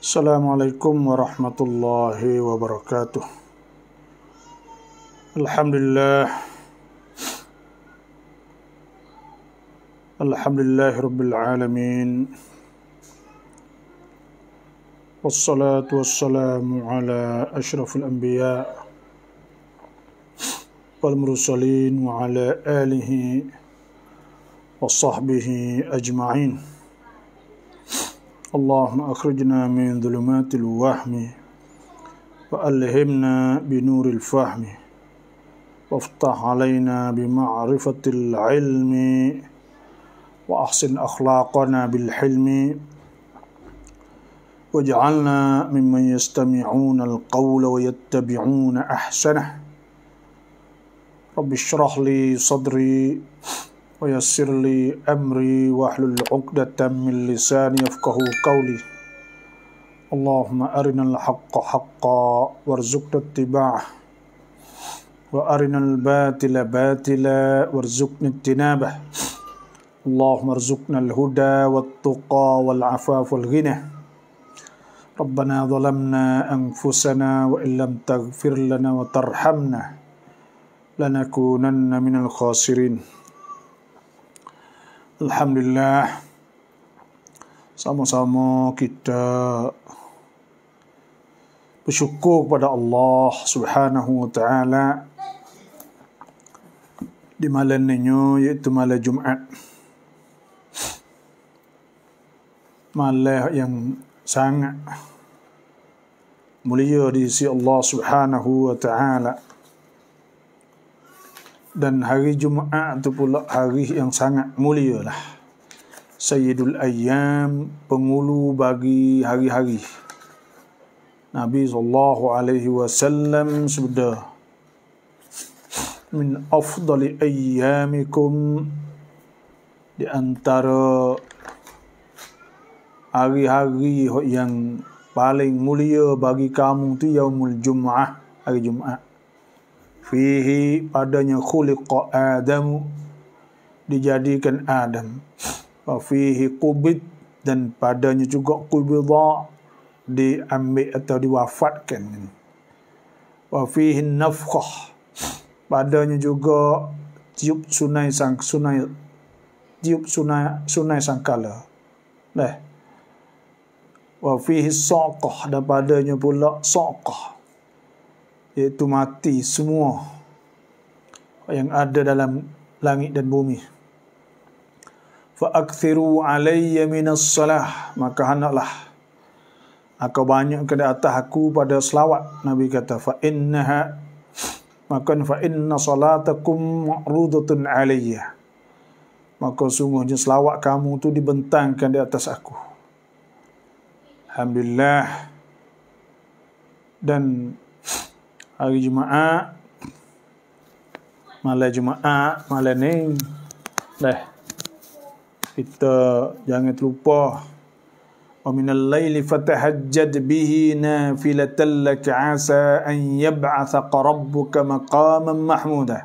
السلام عليكم ورحمة الله وبركاته الحمد لله الحمد لله رب العالمين والصلاة والسلام على أشرف الأنبياء والمرسلين وعلى آله وصحبه أجمعين اللهم أخرجنا من ظلمات الوهم وألهمنا بنور الفهم وافتح علينا بمعرفة العلم وأحسن أخلاقنا بالحلم واجعلنا ممن يستمعون القول ويتبعون أحسنه رب اشرح لي صدري ويسر لي أمري واحلل عقدة من لساني يفقه قولي اللهم أرنا الحق حقا وارزقنا اتباعه وأرنا الباطل باطلا وارزقنا اجتنابه اللهم ارزقنا الهدى والتقى والعفاف والغنى ربنا ظلمنا أنفسنا وإن لم تغفر لنا وترحمنا لنكونن من الخاسرين Alhamdulillah Sama-sama kita Bersyukur kepada Allah Subhanahu wa ta'ala Di malam ini Iaitu malam Jumaat Malam yang Sangat Mulia di sisi Allah Subhanahu wa ta'ala dan hari Jumaat tu pula hari yang sangat mulia lah Sayyidul Ayyam pengulu bagi hari-hari Nabi sallallahu alaihi wasallam sabda min afdali ayyamikum di antara hari-hari yang paling mulia bagi kamu tu yaumul Jumaat, hari Jumaat fihi padanya khuliqa adam dijadikan adam wa fihi qubid dan padanya juga qubida diambil atau diwafatkan wa fihi nafkhah padanya juga tiup sunai sang sunai tiup sunai sunai sangkala leh wa fihi saqah dan padanya pula saqah iaitu mati semua yang ada dalam langit dan bumi fa akthiru alayya min as-salah maka hendaklah akau banyakkan di atas aku pada selawat nabi kata fa innaha maka fa inna salatakum ma'rudatun alayya maka sungguhnya selawat kamu tu dibentangkan di atas aku alhamdulillah dan hari Jumaat malam Jumaat malam ni dah kita jangan terlupa wa minal laili fatahajjad bihi nafilatan lak asa an yab'atha qarabbuka maqaman mahmuda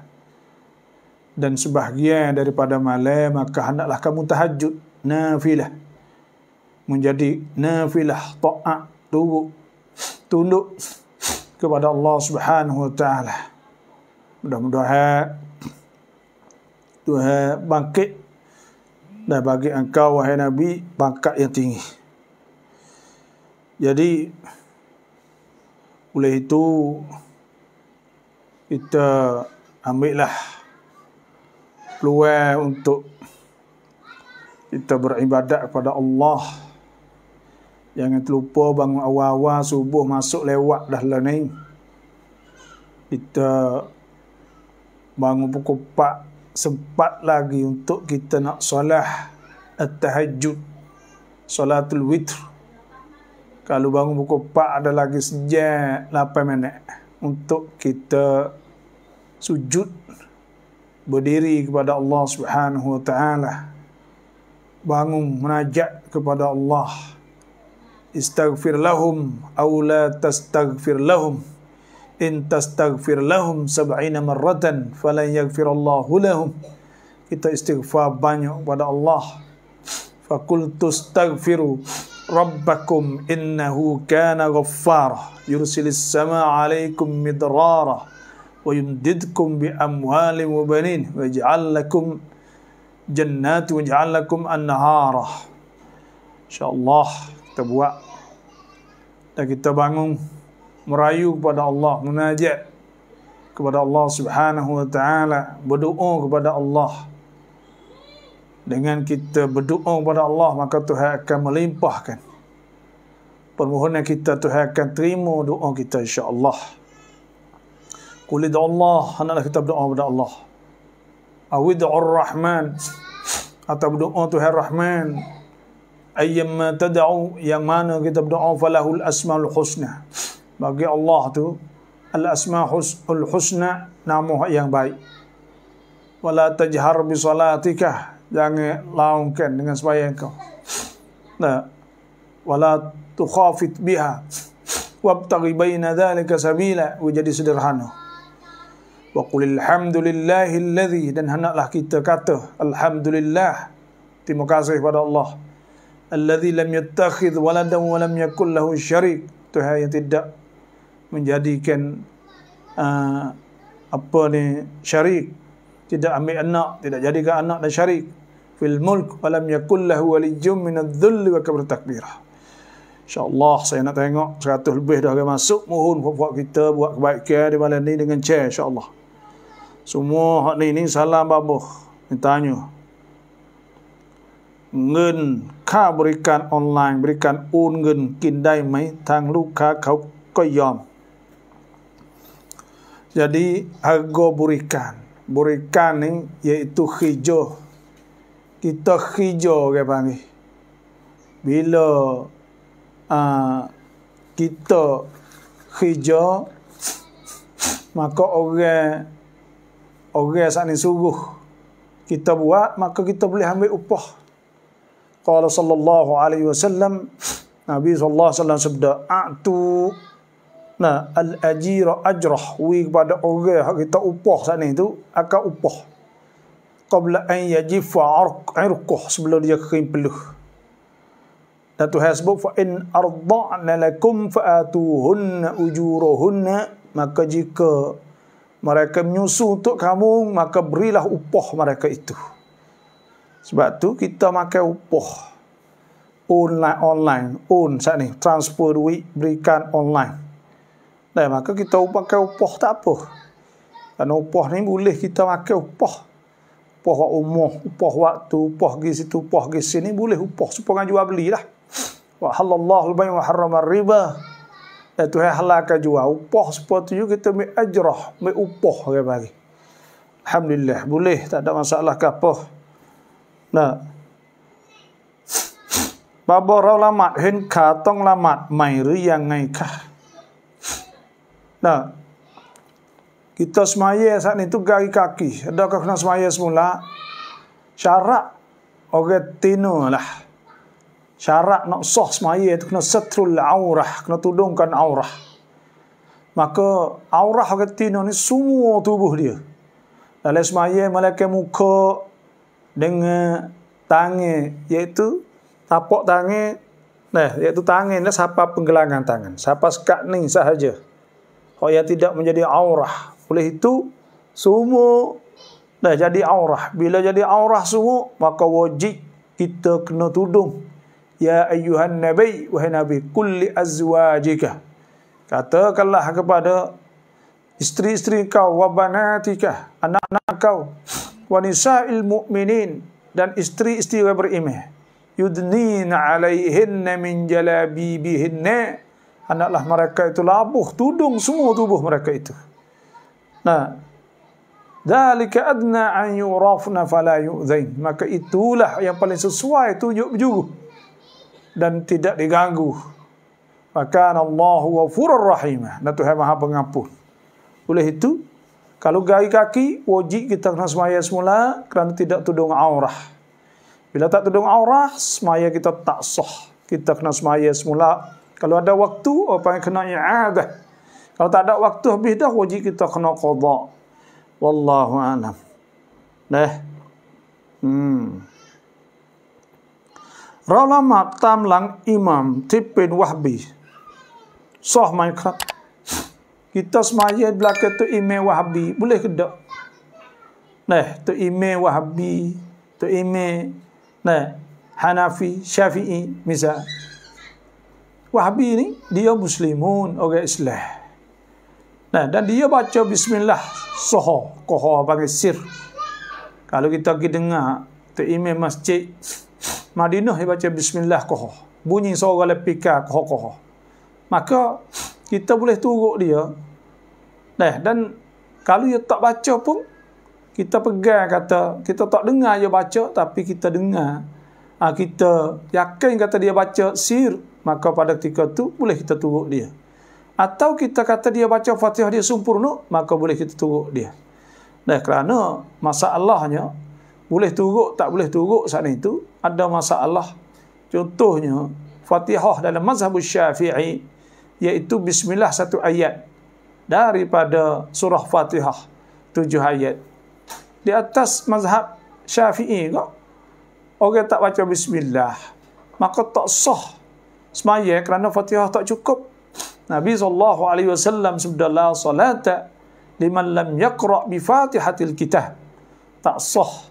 dan sebahagian daripada malam maka hendaklah kamu tahajud nafilah menjadi nafilah ta'at tunduk kepada Allah Subhanahu wa taala. Mudah-mudahan Tuhan bangkit dan bagi engkau wahai Nabi pangkat yang tinggi. Jadi oleh itu kita ambillah peluang untuk kita beribadat kepada Allah Jangan terlupa bangun awal-awal subuh masuk lewat dah lah ni. Kita bangun pukul 4 sempat lagi untuk kita nak solah at-tahajjud solatul witr kalau bangun pukul 4 ada lagi sejak 8 minit untuk kita sujud berdiri kepada Allah Subhanahu wa taala bangun menajat kepada Allah استغفر لهم أو لا تستغفر لهم إن تستغفر لهم سبعين مرة فلن يغفر الله لهم kita istighfar banyak kepada Allah فقلت استغفر ربكم إنه كان غفارا يرسل السماء عليكم مدرارا ويمددكم بأموال وبنين ويجعل لكم جنات ويجعل لكم أنهارا إن شاء الله kita buat dan kita bangun merayu kepada Allah, munajat kepada Allah Subhanahu wa taala, berdoa kepada Allah. Dengan kita berdoa kepada Allah, maka Tuhan akan melimpahkan permohonan kita, Tuhan akan terima doa kita insya-Allah. Qul Allah, hendaklah kita berdoa kepada Allah. Awid Ar-Rahman atau berdoa Tuhan Rahman ayyamma tad'u yang mana kita berdoa falahul asmaul husna bagi Allah tu al asmaul husna nama yang baik wala tajhar bi salatika jangan laungkan dengan sembahyang kau nah wala tukhafit biha wabtaghi baina dhalika sabila wa jadi sederhana wa qulil hamdulillahi alladhi dan hendaklah kita kata alhamdulillah terima kasih kepada Allah Alladhi lam yattakhid waladan wa lam yakul lahu syarik. Tuhan yang tidak menjadikan uh, apa ni syarik. Tidak ambil anak, tidak jadikan anak dan syarik. Fil mulk wa lam yakul walijum min adh-dhulli wa kabr takbirah. InsyaAllah saya nak tengok 100 lebih dah akan masuk. Mohon buat kita buat kebaikan di malam ni dengan chair insyaAllah. Semua hak ni ni salam babuh. Ni tanya. เงินค่าบริการออนไลน์บริการโอนเงินกินได้ไหมทางลูกค้าเขาก็ยอม jadi harga berikan berikan ni iaitu hijau kita hijau ke panggil bila ah, kita hijau maka orang orang saat ni suruh kita buat maka kita boleh ambil upah Qala sallallahu alaihi wasallam Nabi sallallahu alaihi wasallam sabda a'tu na al ajira ajrah wi kepada orang hak kita upah sat ni tu akan upah qabla an yajifa irquh sebelum dia kering peluh dan tu hasbuk fa in arda'na lakum fa atuhunna ujuruhunna maka jika mereka menyusu untuk kamu maka berilah upah mereka itu sebab tu kita makan upah online online on saat ni transfer duit berikan online. Dan maka kita pakai upah tak apa. Karena upah ni boleh kita makan upah. Upah wak umuh, upah waktu, upah di situ, upah di sini boleh upah supaya jual beli lah. Wa halallahu al-bay wa harrama riba Ya eh, Tuhan halakan jual upah seperti tu kita ambil ajrah, ambil upah ke bagi. Alhamdulillah, boleh, tak ada masalah ke apa. นะบาบอกเราละหมาดเห็นขาต้องละหมาดใหม่หรือยังไงคะนะกิตสมัยเสันนี้ตุกากิกากิดอกก็นสมัยสมุลาชาระโอเกตินุละชาระนอซอสมัยตุกนสัตรุลอาวระนตุดงกันอาวระ Maka aurah kita ini semua tubuh dia. Lalu semaya mereka muka dengan tangan iaitu tapak tangan nah iaitu tangan dia siapa penggelangan tangan siapa sekat ni sahaja oh yang tidak menjadi aurah oleh itu semua dah jadi aurah bila jadi aurah semua maka wajib kita kena tudung ya ayuhan nabi wahai nabi kulli azwajika katakanlah kepada isteri-isteri kau wa banatika anak-anak kau wanisa'il mu'minin dan istri-istri berimeh yudnina alaihinna min jalabibihinna hendaklah mereka itu labuh tudung semua tubuh mereka itu nah dalika adna an yurafna fala yu'zain maka itulah yang paling sesuai tunjuk bejugu dan tidak diganggu maka Allah wa furur rahimah dan Tuhan Maha Pengampun oleh itu kalau gaya kaki, wajib kita kena semaya semula kerana tidak tudung aurah. Bila tak tudung aurah, semaya kita tak sah. Kita kena semaya semula. Kalau ada waktu, apa yang kena i'adah. Kalau tak ada waktu habis dah, wajib kita kena qadha. Wallahu a'lam. Dah. Hmm. Rawlamat tamlang imam tipin wahbi. Sah main kerap. Kita semaya belakang tu imam wahabi. Boleh ke tak? Nah, tu imam wahabi. Tu imam. Nah, Hanafi, Syafi'i, misal. Wahabi ni, dia muslimun, orang Islam. Nah, dan dia baca bismillah. Soho, koho, panggil sir. Kalau kita pergi dengar, tu imam masjid. Madinah dia baca bismillah koho. Bunyi seorang lepika koho-koho. Maka, kita boleh turut dia Nah, dan kalau ia tak baca pun, kita pegang kata, kita tak dengar ia baca, tapi kita dengar. Ha, kita yakin kata dia baca sir, maka pada ketika tu boleh kita turut dia. Atau kita kata dia baca fatihah dia sempurna, maka boleh kita turut dia. Nah, kerana masalahnya, boleh turut tak boleh turut saat itu, ada masalah. Contohnya, fatihah dalam mazhab syafi'i, iaitu bismillah satu ayat daripada surah Fatihah tujuh ayat. Di atas mazhab Syafi'i ke? Orang tak baca bismillah. Maka tak sah semaya kerana Fatihah tak cukup. Nabi sallallahu alaihi wasallam sabda la salata liman lam yaqra bi Fatihatil Kitab. Tak sah.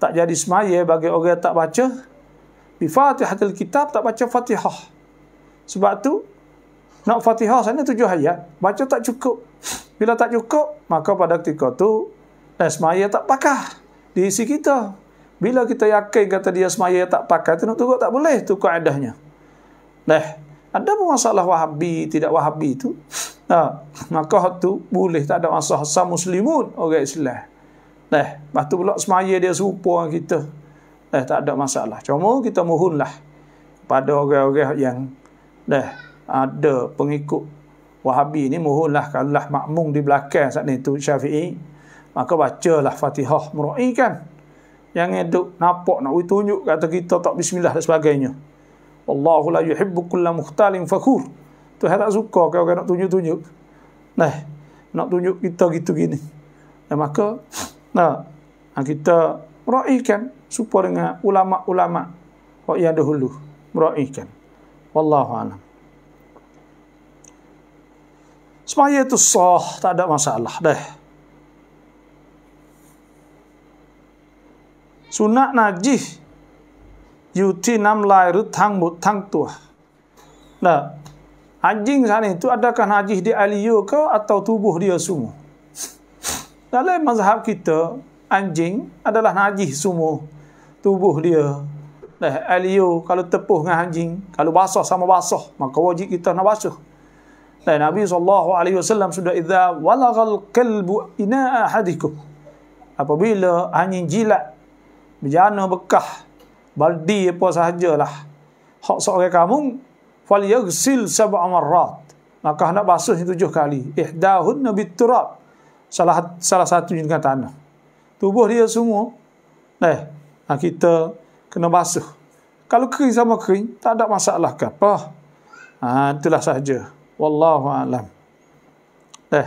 Tak jadi semaya bagi orang tak baca bi Fatihatil Kitab tak baca Fatihah. Sebab tu nak fatihah sana tujuh ayat. Baca tak cukup. Bila tak cukup, maka pada ketika tu, semaya tak pakah di isi kita. Bila kita yakin kata dia semaya tak pakah, tu nak tukar tak boleh. Itu kaedahnya. Dah. Ada pun masalah wahabi, tidak wahabi itu Nah, ha, maka tu boleh. Tak ada masalah. Sama muslimun orang Islam. Dah. Lepas tu pula semaya dia serupa dengan kita. Dah. Tak ada masalah. Cuma kita mohonlah pada orang-orang yang dah ada pengikut Wahabi ni mohonlah kalah makmung di belakang saat ni tu Syafi'i maka bacalah Fatihah Murai kan yang eduk nampak nak tunjuk kata kita tak bismillah dan sebagainya Allahu la yuhibbu kulla mukhtalin fakhur tu hendak suka kau orang nak tunjuk-tunjuk nah nak tunjuk kita gitu gini dan maka nah kita meraihkan supaya dengan ulama-ulama yang dahulu meraihkan wallahu alam Semuanya itu sah, tak ada masalah deh. Sunat najih yuti nam lair tang but tang tua. Nah, anjing sana itu adakah najih di aliyu ke atau tubuh dia semua? Dalam mazhab kita anjing adalah najih semua tubuh dia. Nah, aliyu kalau tepuh dengan anjing, kalau basah sama basah, maka wajib kita nak basuh. Dan Nabi sallallahu alaihi wasallam sudah idza walagal kalbu ina ahadikum. Apabila anjing jilat bejana bekah baldi apa sajalah. Hak seorang kamu fal yaghsil sab'a marrat. Maka hendak basuh tujuh kali. Ihdahun nabi turab. Salah salah satu dengan tanah. Tubuh dia semua. Eh, ha, kita kena basuh. Kalau kering sama kering, tak ada masalah ke apa. Ha, itulah sahaja. Wallahu a'lam. Eh.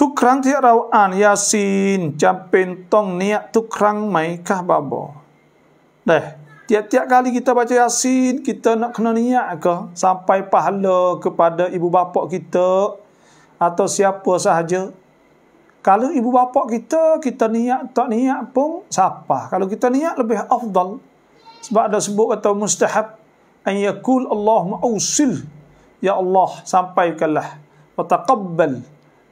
ทุกครั้งที่เราอ่านยาซีนจำเป็นต้องเนี้ยทุกครั้งไหมคะบาบอเด้เตียเตียกาลีกิตาบาจยาซีนกิตานักคนนี้ยก็ eh, sampai pahala kepada ibu bapa kita atau siapa sahaja kalau ibu bapa kita kita niat tak niat pun siapa kalau kita niat lebih afdal sebab ada sebut atau mustahab an yakul Allahumma awsil ya Allah sampaikanlah wa taqabbal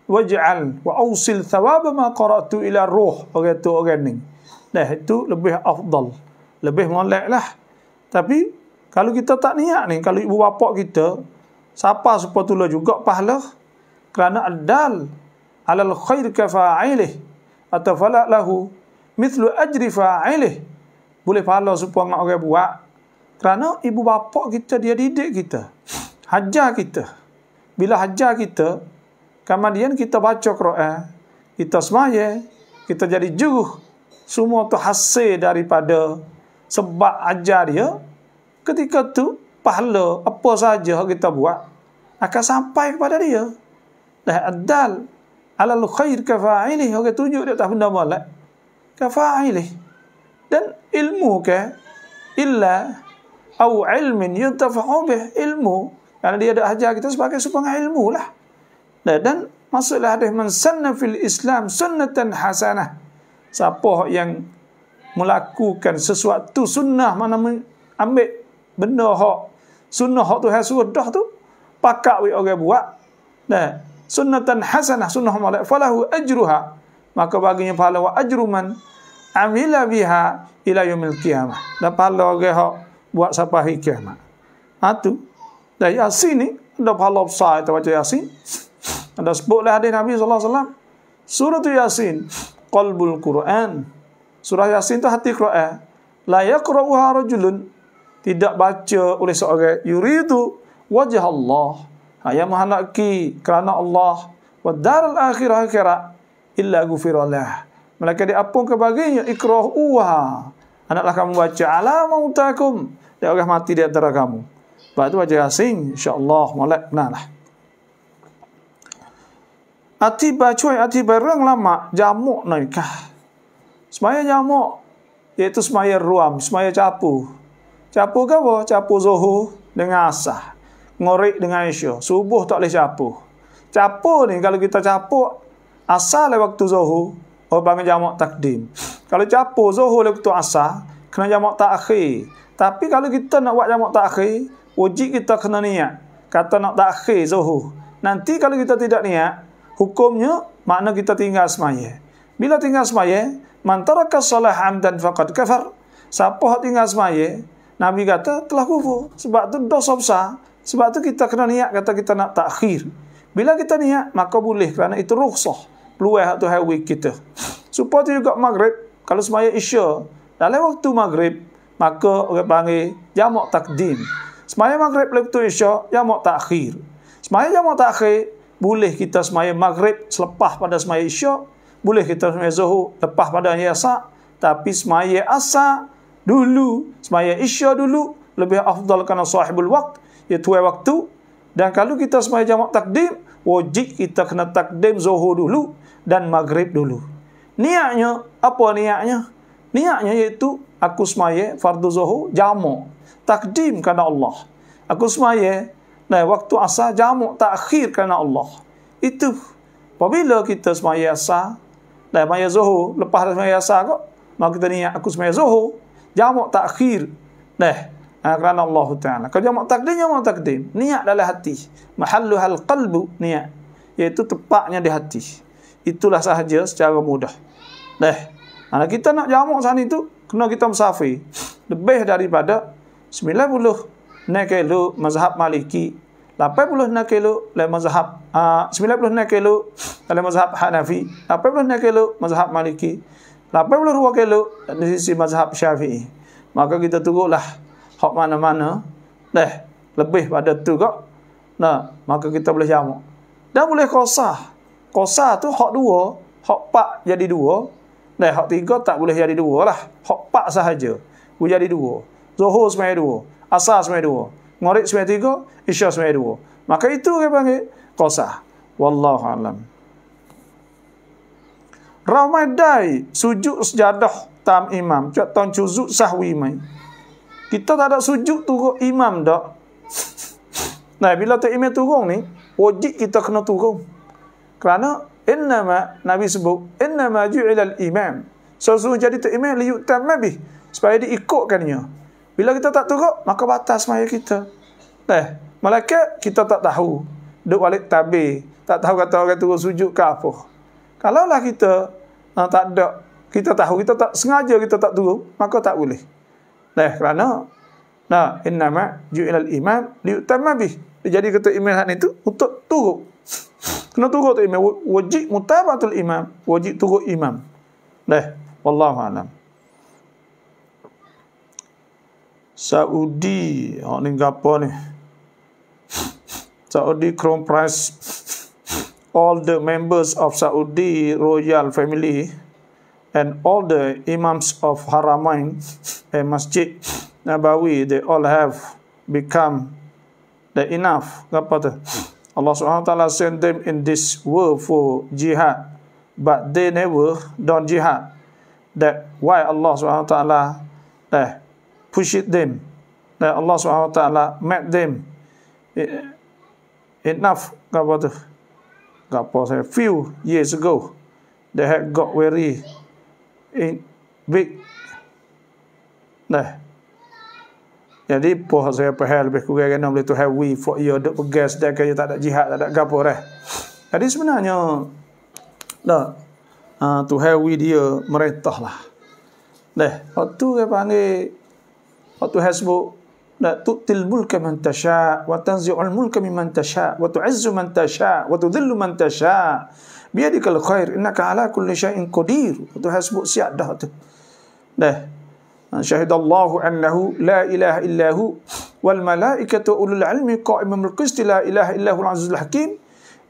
waj'al wa awsil thawab ma qara'tu ila ruh orang tu orang ni dah itu lebih afdal lebih molek lah tapi kalau kita tak niat ni kalau ibu bapa kita siapa sepatutnya juga pahala kerana adal alal khair kafa'ilih atau fala lahu mithlu ajri fa'ilih boleh pahala supaya orang buat kerana ibu bapa kita dia didik kita. Hajar kita. Bila hajar kita, kemudian kita baca Quran, kita semaya, kita jadi juruh. Semua tu hasil daripada sebab ajar dia. Ketika tu pahala apa saja kita buat akan sampai kepada dia. Dah adal alal khair ka fa'ili. Orang okay, tunjuk dia tak benda malak. Ka fa'ili. Dan ilmu ke illa au ilmin yuntafa'u bih ilmu. Karena dia ada ajar kita sebagai supaya ilmu lah. Dan maksudlah hadis man sanna fil Islam sunnatan hasanah. Siapa yang melakukan sesuatu sunnah mana ambil benda hak sunnah hak tu hal sudah tu pakak we orang buat nah sunnatan hasanah sunnah mala falahu ajruha maka baginya pahala wa ajru man amila biha ila yaumil qiyamah dan pahala orang hak buat siapa hari kiamat. Atu. Ha, Dan Yasin ni, ada pahala besar kita baca Yasin. Ada sebut oleh hadis Nabi SAW. Surah Yasin, Qalbul Quran. Surah Yasin tu hati Quran. La yakra'uha rajulun. Tidak baca oleh seorang. Yuridu wajah Allah. Ayam ha, halaki kerana Allah. Wa daral akhirah akhirah. Illa gufirullah. Mereka diapun kebaginya. Ikra'uha. Anaklah kamu baca. alam, mautakum dia akan mati di antara kamu. Lepas itu wajah asing, insyaAllah molek benarlah. Ati cuy, ati reng lama, jamuk naikah. Semaya jamuk, yaitu semaya ruam, semaya capu. Capu ke apa? Capu zuhu dengan asah. Ngorik dengan isya. Subuh tak boleh capu. Capu ni, kalau kita capu, asah lewat waktu zuhu, orang oh, bangun jamuk takdim. Kalau capu zuhu lewat waktu asah, kena jamuk takhir. Tapi kalau kita nak buat jamak takhir, wajib kita kena niat. Kata nak takhir zuhur. Nanti kalau kita tidak niat, hukumnya makna kita tinggal semaya. Bila tinggal semaya, mantaraka salah hamdan faqad kafar. Siapa yang tinggal semaya, Nabi kata telah kufur. Sebab tu dosa besar. Sebab tu kita kena niat kata kita nak takhir. Bila kita niat, maka boleh kerana itu rukhsah. Peluang tu hari kita. Supaya juga maghrib, kalau semaya isya, dalam waktu maghrib, Maka orang panggil jamak takdim. Semaya maghrib lebih tu isya, jamak takhir. Semaya jamak takhir, boleh kita semaya maghrib selepas pada semaya isya, boleh kita semaya zuhur lepas pada isya, tapi semaya asa dulu, semaya isya dulu, lebih afdal kerana sahibul waktu, iaitu waktu. Dan kalau kita semaya jamak takdim, wajib kita kena takdim zuhur dulu dan maghrib dulu. Niatnya, apa niatnya? Niatnya iaitu aku semaya fardu zuhur jamuk takdim kerana Allah aku semaya nah waktu asar jamuk takhir kerana Allah itu apabila kita semaya asar dan semaya zuhur lepas dari semaya asar kok maka kita niat aku semaya zuhur jamuk takhir nah Ha, kerana Allah Ta'ala. Kalau jamak takdim, jamak takdim. Niat dalam hati. Mahallu hal qalbu niat. Iaitu tepatnya di hati. Itulah sahaja secara mudah. Dah. Ha, kita nak jamak sana itu, kena kita musafir lebih daripada 90 nakelu mazhab maliki 80 nakelu le mazhab uh, 90 nakelu le mazhab hanafi 80 nakelu mazhab maliki 80 ruwa kelu di sisi mazhab syafi'i maka kita tunggulah hak mana-mana deh lebih pada tu kok nah maka kita boleh jamak dan boleh kosah kosah tu hak dua hak pak jadi dua dan hak tiga tak boleh jadi dua lah. Hak empat sahaja. Boleh jadi dua. Zuhur semuanya dua. Asar semuanya dua. Ngorik semuanya tiga. Isya semuanya dua. Maka itu dia panggil qasah. Wallahu'alam. Ramadai sujud sejadah tam imam. Cuk tahun cuzuk sahwi mai. Kita tak ada sujud turun imam dah. Nah, bila tak imam turun ni, wajib kita kena turun. Kerana innama nabi sebut innama ju'ilal imam sesungguhnya jadi tu imam li yutammabi supaya diikutkannya bila kita tak turut maka batas semaya kita teh malaikat kita tak tahu dok balik tabi, tak tahu kata orang turun sujud ke apa kalaulah kita nah, tak ada kita tahu kita tak sengaja kita tak turun maka tak boleh teh kerana nah innama ju'ilal imam li yutammabi jadi kata imam hak itu untuk turun kena tunggu tu imam wajib mutabatul imam wajib tunggu imam dah wallahu alam Saudi oh ni gapo ni Saudi Crown Prince all the members of Saudi royal family and all the imams of Haramain and Masjid Nabawi they all have become the enough gapo tu Allah SWT sent them in this world for jihad. But they never done jihad. That why Allah SWT eh, push it them. That Allah SWT make them eh, enough. Kepada, kepada few years ago, they had got very in eh, big. Nah, eh, jadi poh saya pehel lebih kurang kena boleh tu have we for your duk pegas dan kaya tak ada jihad tak ada gapo reh. Jadi sebenarnya dah uh, to have dia merintah lah. Dah, waktu dia panggil waktu hasbu dah tu tilbul ke man tasha wa tanzi'ul mulka mimman tasha wa tu'izzu man tasha wa tudhillu man tasha biyadikal khair innaka ala kulli shayin qadir. Waktu hasbu siap dah tu. Dah, شهد الله أنه لا إله إلا هو والملائكة أولو العلم قائما بالقسط لا إله إلا هو العزيز الحكيم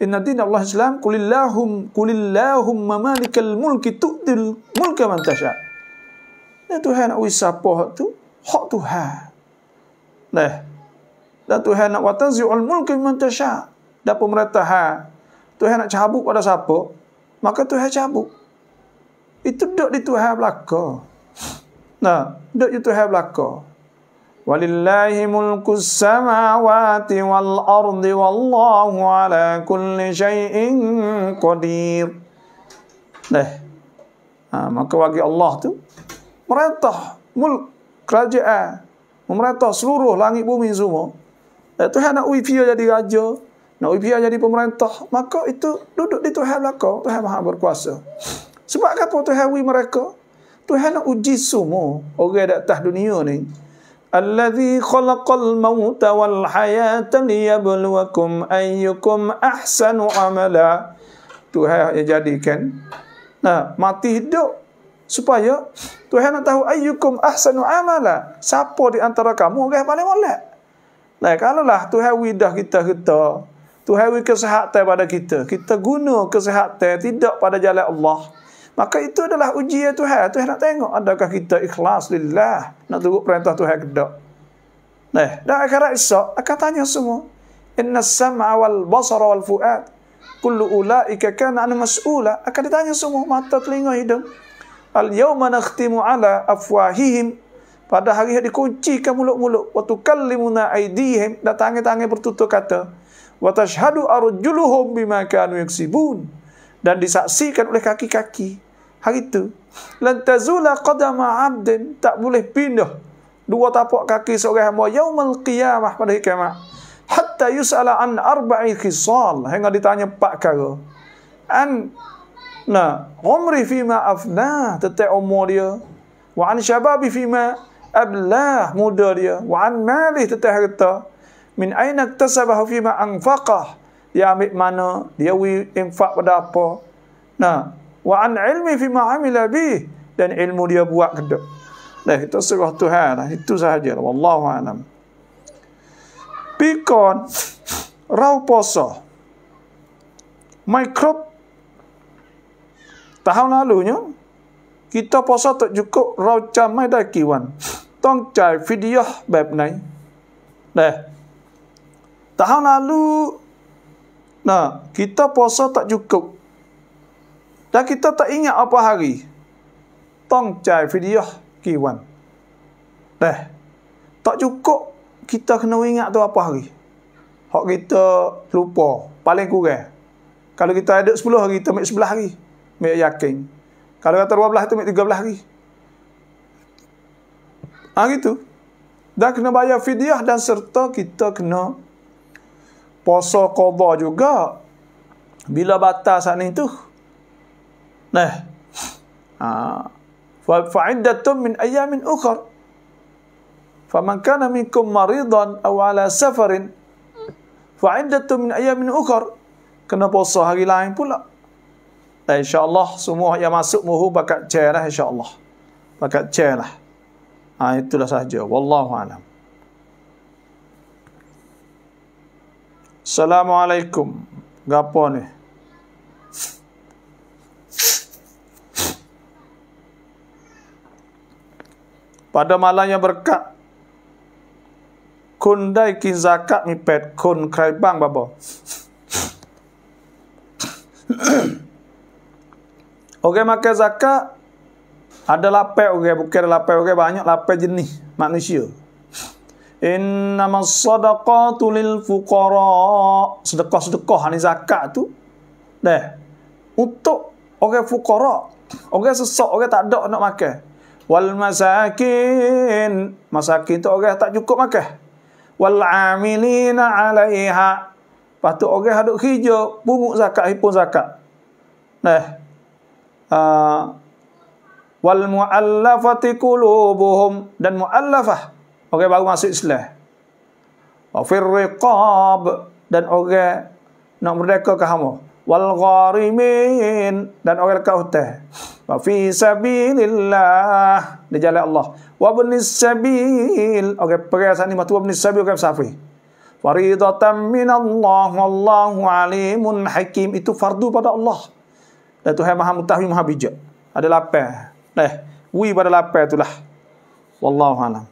إن دين الله الإسلام قل اللهم قل اللهم مالك الملك تؤتي الملك من تشاء Ya Tuhan nak wisapoh tu hak Tuhan. Nah. Dan Tuhan nak watazi'ul mulki man tasha. Dan pemerintahan Tuhan nak cabut pada siapa, maka Tuhan cabut. Itu duduk di Tuhan belaka. Nah, duk itu hai belaka. Walillahi mulkus samawati wal ardi wallahu ala kulli syai'in qadir. Nah. Ha, maka bagi Allah tu merintah Mul kerajaan memerintah seluruh langit bumi semua. Eh, Tuhan nak uifia jadi raja, nak uifia jadi pemerintah, maka itu duduk di Tuhan belakang. Tuhan maha berkuasa. Sebab apa Tuhan uifia mereka? Tuhan nak uji semua orang di atas dunia ni. Allazi khalaqal mauta wal hayata liyabluwakum ayyukum ahsanu amala. Tuhan yang jadikan. Nah, mati hidup supaya Tuhan nak tahu ayyukum ahsanu amala. Siapa di antara kamu orang yang paling molek? Nah, kalau lah Tuhan widah kita kita, Tuhan wi kesihatan pada kita, kita guna kesehatan tidak pada jalan Allah. Maka itu adalah ujian Tuhan. Tuhan nak tengok adakah kita ikhlas lillah. Nak tunggu perintah Tuhan ke tak. Nah, eh, dan akhirat esok akan tanya semua. Inna sam'a wal basara wal fu'ad. Kullu ula'ika kan anu mas'ula. Akan ditanya semua mata telinga hidung. Al yawma nakhtimu ala afwahihim. Pada hari yang dikunci dikuncikan mulut-mulut. Watukallimuna aidihim. Dan tangan-tangan bertutur kata. Watashhadu arjuluhum arujuluhum kanu bima kanu yaksibun dan disaksikan oleh kaki-kaki. Hari itu, lantazula qadama abdin tak boleh pindah dua tapak kaki seorang hamba yaumul qiyamah pada hari kiamat. Hatta yus'ala an arba'i khisal, hingga ditanya empat perkara. An na umri fima afna, tetap umur dia. Wa an syababi fima ablah muda dia. Wa an mali tetap harta. Min aina tasabahu fima anfaqah dia ambil mana, dia wi infak pada apa. Nah, wa an ilmi fi ma amila bi dan ilmu dia buat kedo. Nah, kita serah Tuhan lah. Itu sahaja. Wallahu a'lam. Pikon rau poso. Mikrob tahun lalunya kita poso tak cukup rau camai dah kiwan. Tong cai video bab nai. Nah. Tahun lalu Nah, kita puasa tak cukup. Dan kita tak ingat apa hari. Tong cai video kiwan. Dah. Eh, tak cukup kita kena ingat tu apa hari. Hak kita lupa paling kurang. Kalau kita ada 10 hari, kita ambil 11 hari. Ambil yakin. Kalau kata 12 hari, kita ambil 13 hari. Hari tu. Dah kena bayar fidyah dan serta kita kena puasa qadha juga bila batal saat ni tu nah ha fa fa'iddatun min ayamin ukhar faman kana minkum maridan aw ala safarin fa'iddatun min ayamin ukhar kena puasa hari lain pula nah, insyaallah semua yang masuk muhu bakat chair lah insyaallah bakat chair lah ha, itulah sahaja wallahu alam Assalamualaikum. Gapo ni? Pada malam yang berkat. Kun dai kin zakat mi pet kun krai bang babo. Okey makan zakat adalah lapai orang okay. bukan ada lapai orang okay. banyak lapai jenis manusia. Innama sadaqatu lil fuqara. Sedekah-sedekah ni zakat tu. Dah. Untuk orang fuqara. Orang sesak, orang tak ada nak makan. Wal masakin. Masakin tu orang tak cukup makan. Wal amilina alaiha. Lepas tu orang hadut kerja, pungut zakat, hipun zakat. Dah. Uh, wal muallafati kulubuhum. Dan muallafah orang baru masuk Islam. Fir riqab dan orang nak merdeka ke hamba. Wal gharimin dan orang dekat hutan. Wa fi sabilillah di jalan Allah. Wa bunis sabil orang perang sana mati bunis sabil orang safi. Faridatan min Allah wallahu alimun hakim itu fardu pada Allah. Dan Tuhan Maha Mutahwi Maha Bijak. Ada lapar. Eh, wui pada lapar itulah. Wallahu alam.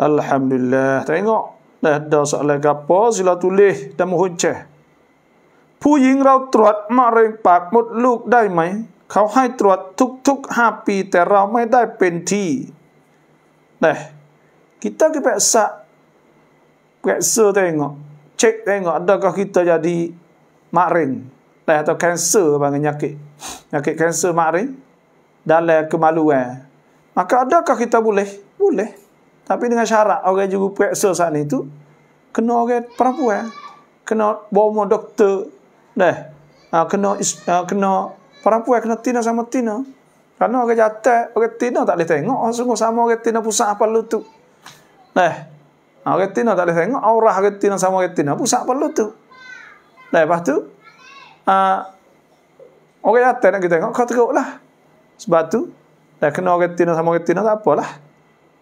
Alhamdulillah. Tengok. Dah ada soalan gapo sila tulis dan menghujah. Puying rau truat mak pak mut luk dai mai. Kau hai truat tuk-tuk hapi ter rau mai dai penti. Nah. Kita kepeksa. Kepeksa tengok. Cek tengok adakah kita jadi mak reng. Nah, atau kanser panggil nyakit. Nyakit kanser mak reng. kemaluan. Maka adakah kita boleh? Boleh. Tapi dengan syarat orang juga periksa sana itu kena orang perempuan, kena bawa doktor. Dah. Ah kena is, ah, kena perempuan kena tina sama tina. Karena orang jatuh, orang tina tak boleh tengok. Oh, sungguh sama orang tina pusat apa lu tu. Dah. Orang tina tak boleh tengok. Aurah orang tina sama orang tina pusat apa lu tu. Dah. Lepas tu, uh, orang jatuh nak kita tengok, kau teruk lah. Sebab tu, dah kena orang tina sama orang tina tak apalah. lah.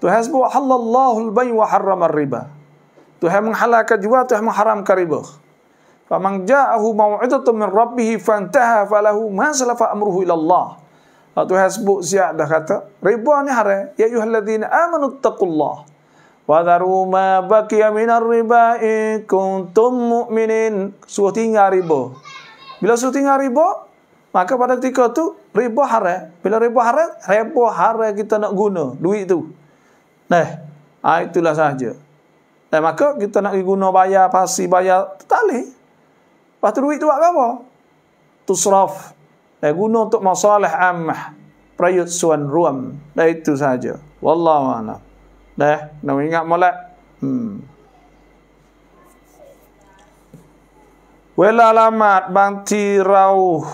Tuhan sebut halallahu al-bay wa harrama riba Tuhan menghalalkan jual, Tuhan mengharamkan riba. Faman ja'ahu maw'idatun min rabbih fantaha falahu ma salafa amruhu ila Allah. Ah, Tuhan sebut siap dah kata, riba ni haram. Ya ayyuhalladzina amanu taqullah. Wa dharu ma baqiya minar riba in kuntum mu'minin. Suruh tinggal riba. Bila suruh tinggal riba, maka pada ketika tu riba haram. Bila riba haram, riba haram kita nak guna duit tu. Nah, ha, itulah sahaja. Dan maka kita nak guna bayar, pasti bayar, tali. Lepas tu duit tu buat apa? Tusraf. Dan guna untuk masalah ammah. Prayut suan ruam. Dan itu sahaja. Wallah ala. Dah, nak ingat molek. Hmm. Wela lamat bangti rauh.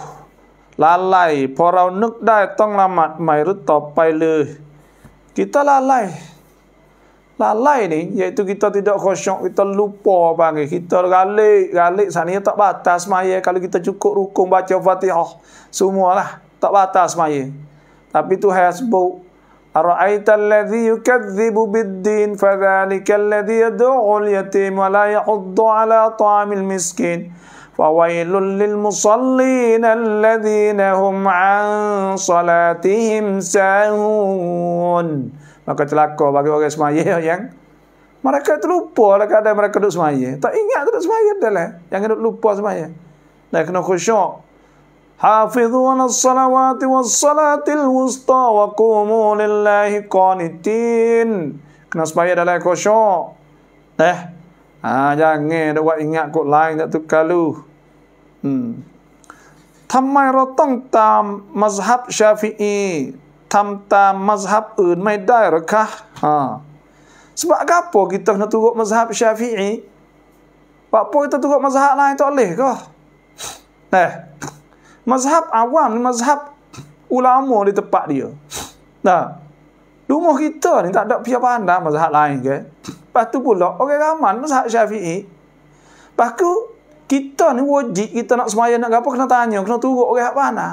Lalai, porau nuk dai tong lamat mai rutop pai leh. Kita lalai, lalai ni iaitu kita tidak khusyuk kita lupa panggil kita galik galik sana tak batas maya kalau kita cukup rukun baca fatihah semualah tak batas maya tapi tu hayat sebut Ara'aita alladhi yukadzibu biddin fadhalika alladhi yad'u al-yatim wa la yahuddu ala ta'amil miskin fawailul lil musallin alladhina hum an salatihim sahun maka celaka bagi orang semaya yang mereka terlupa lah keadaan mereka duduk semaya. Tak ingat duduk semaya dah lah. Yang duduk lupa semaya. Dan kena khusyuk. hafizu ala salawati wa salatil wusta wa kumu lillahi qanitin. Kena semaya dah lah khusyuk. Eh. Ha, jangan dia buat ingat kot lain tak tukalu. Hmm. Tamai rotong tam mazhab syafi'i. ทำตามมัซฮับอื่นไม่ได้หรอคะอ่าสบากปกิตนะตุกมัซฮับชาฟีอีปะปกิตตุกมัซฮับลายตอเลก็เน่มัซฮับอาวามนี่มัซฮับอุลามะนี่ตะปะเดียวนะดูมอกิตนี่ตะดะพยาบาลนะมัซฮับลายเกปะตุปุลโอเคกามันมัซฮับชาฟีอีปะกุกิตนี่วอจิกิตนะสมัยนะกะปะคนะตานยองคนะตุกโอเคฮับานะ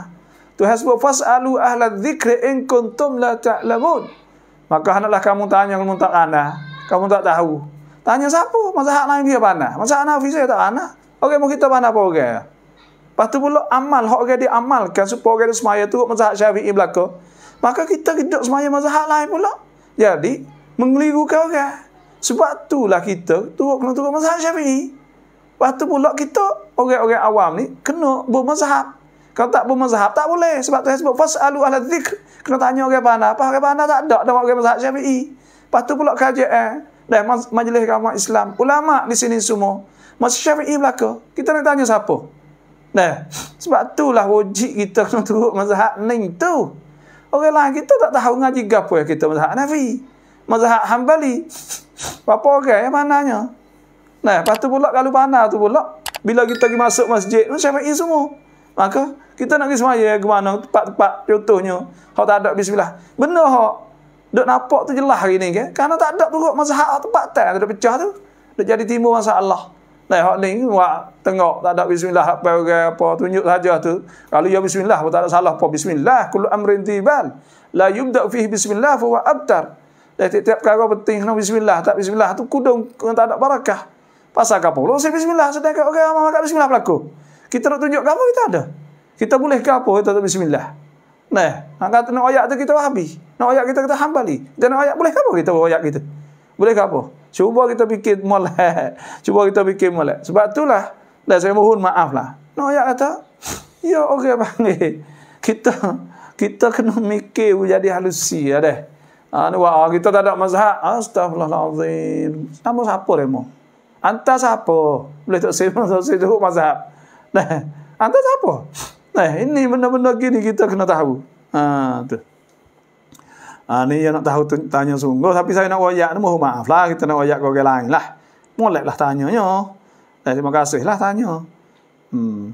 Tuhan sebut fasalu ahla dzikr in kuntum la ta'lamun. Maka hendaklah kamu tanya kamu tak ana, kamu tak tahu. Tanya siapa? Masa hak lain dia pana. Masa ana visa tak ana. Okey, mau kita pana apa orang? Okay? Lepas tu pula amal hak dia diamalkan supaya orang semaya tu masa hak Syafi'i belaka. Maka kita hidup semaya masa hak lain pula. Jadi, mengeliru kau orang. Okay? Sebab itulah kita turut kena turut masalah syafi'i. Lepas tu pula kita, orang-orang awam ni, kena bermazhab. Kalau tak bermazhab tak boleh sebab Tuhan sebut fasalu ahli zikr. Kena tanya orang mana? Apa orang mana tak ada dalam orang mazhab Syafi'i. Lepas tu pula kajian eh, dan majlis agama Islam. Ulama di sini semua masih Syafi'i belaka. Kita nak tanya siapa? Dah. Sebab tu lah wajib kita kena turut mazhab ni tu. Orang lain kita tak tahu ngaji gapo ya kita mazhab Nabi, Mazhab Hambali. Apa orang yang mananya? Nah, lepas tu pula kalau mana tu pula bila kita pergi masuk masjid, Syafi'i semua. Maka kita nak pergi semaya ke mana tempat-tempat contohnya. Kalau tak ada bismillah. Benar hak Dok nampak tu jelas hari ni kan? ke? Karena tak ada turut mazhab hak tempat tak ada pecah tu. Dok jadi timbul masalah. Nah, hak ni wa tengok tak ada bismillah apa orang apa tunjuk saja tu. Kalau ya bismillah pun tak ada salah apa bismillah kullu amrin tibal. La yubda fi bismillah fa abtar. Dah tiap-tiap perkara penting kena bismillah, tak bismillah tu kudung tak ada barakah. Pasal apa? Lu bismillah sedangkan orang okay, makan bismillah pelaku. Kita nak tunjuk apa kita ada. Kita boleh ke apa kita tak bismillah. Nah, nak kata nak ayat tu kita habis, Nak ayat kita kita hambali. Kita nak ayat boleh ke apa kita ayat kita. Boleh ke apa? Cuba kita fikir molek. Cuba kita fikir molek. Sebab itulah dan saya mohon maaf lah. Nak ayat kata ya okey panggil. Kita kita kena mikir jadi halusi ya deh. Anu ha, wah kita tak ada mazhab. Astagfirullahalazim. Sama siapa remo? Antas apa? Boleh tak saya masuk saya mazhab. Nah, anda siapa? Nah, ini benda-benda gini kita kena tahu. Ha, tu. Ha, ni yang nak tahu tanya sungguh. Tapi saya nak wajak ni, mohon maaf lah. Kita nak wajak ke orang lain lah. Molek lah tanyanya. Nah, terima kasih lah tanya. Hmm.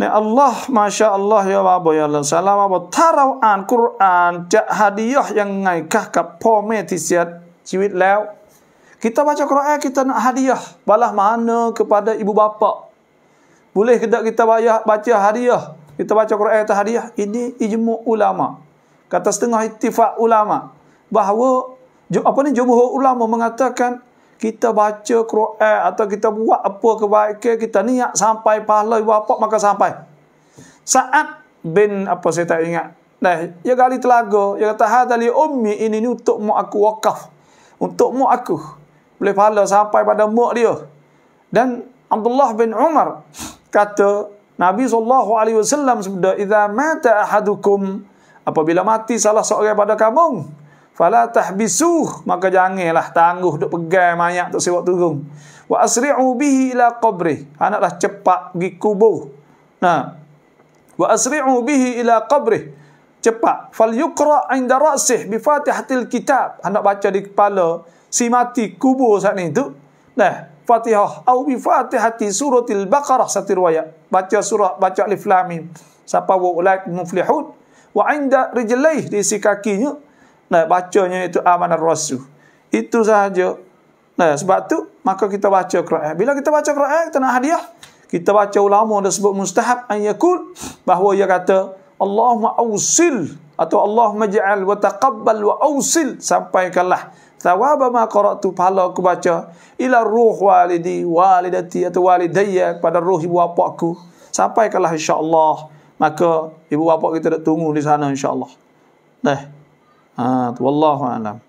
Nah, Allah, Masya Allah, Ya Rabbi, Ya Allah, Salam, Abba, Tarau an Quran, Jak hadiah yang ngaikah ke pome pomedisiat cewit lew. Kita baca Quran, kita nak hadiah. Balah mana kepada ibu bapa boleh kita kita bayar baca hadiah. Kita baca Quran atau hadiah. Ini ijmu ulama. Kata setengah itifak ulama. Bahawa apa ni jumhur ulama mengatakan kita baca Quran atau kita buat apa kebaikan kita niat sampai pahala ibu bapa maka sampai. Saat bin apa saya tak ingat. Nah, ya gali telaga, ya kata hadali ummi ini ni untuk mu aku wakaf. Untuk mu aku. Boleh pahala sampai pada mu dia. Dan Abdullah bin Umar kata Nabi sallallahu alaihi wasallam sabda idza mata ahadukum apabila mati salah seorang pada kamu fala tahbisuh maka janganlah tangguh duk pegang mayat tu sewaktu turun wa asri'u bihi ila qabri anaklah cepat pergi kubur nah wa asri'u bihi ila qabri cepat fal yuqra inda ra'sih bi fatihatil kitab hendak baca di kepala si mati kubur saat ni tu nah Fatihah au bi Fatihati suratil Baqarah satu riwayat. Baca surah baca Alif Lam Mim. Siapa wa ulaik muflihun wa inda rijlaih di si kakinya nah bacanya itu amanah rasul. Itu sahaja. Nah sebab tu maka kita baca Quran. Bila kita baca Quran kita nak hadiah. Kita baca ulama dah sebut mustahab an yakul bahawa ia kata Allahumma ausil atau Allahumma ja'al wa taqabbal wa ausil sampaikanlah thawaba ma qara'tu pahala aku baca ila ruh walidi walidati atau walidayya pada ruh ibu bapa aku sampaikanlah insyaallah maka ibu bapa kita nak tunggu di sana insyaallah nah ha tu wallahu alam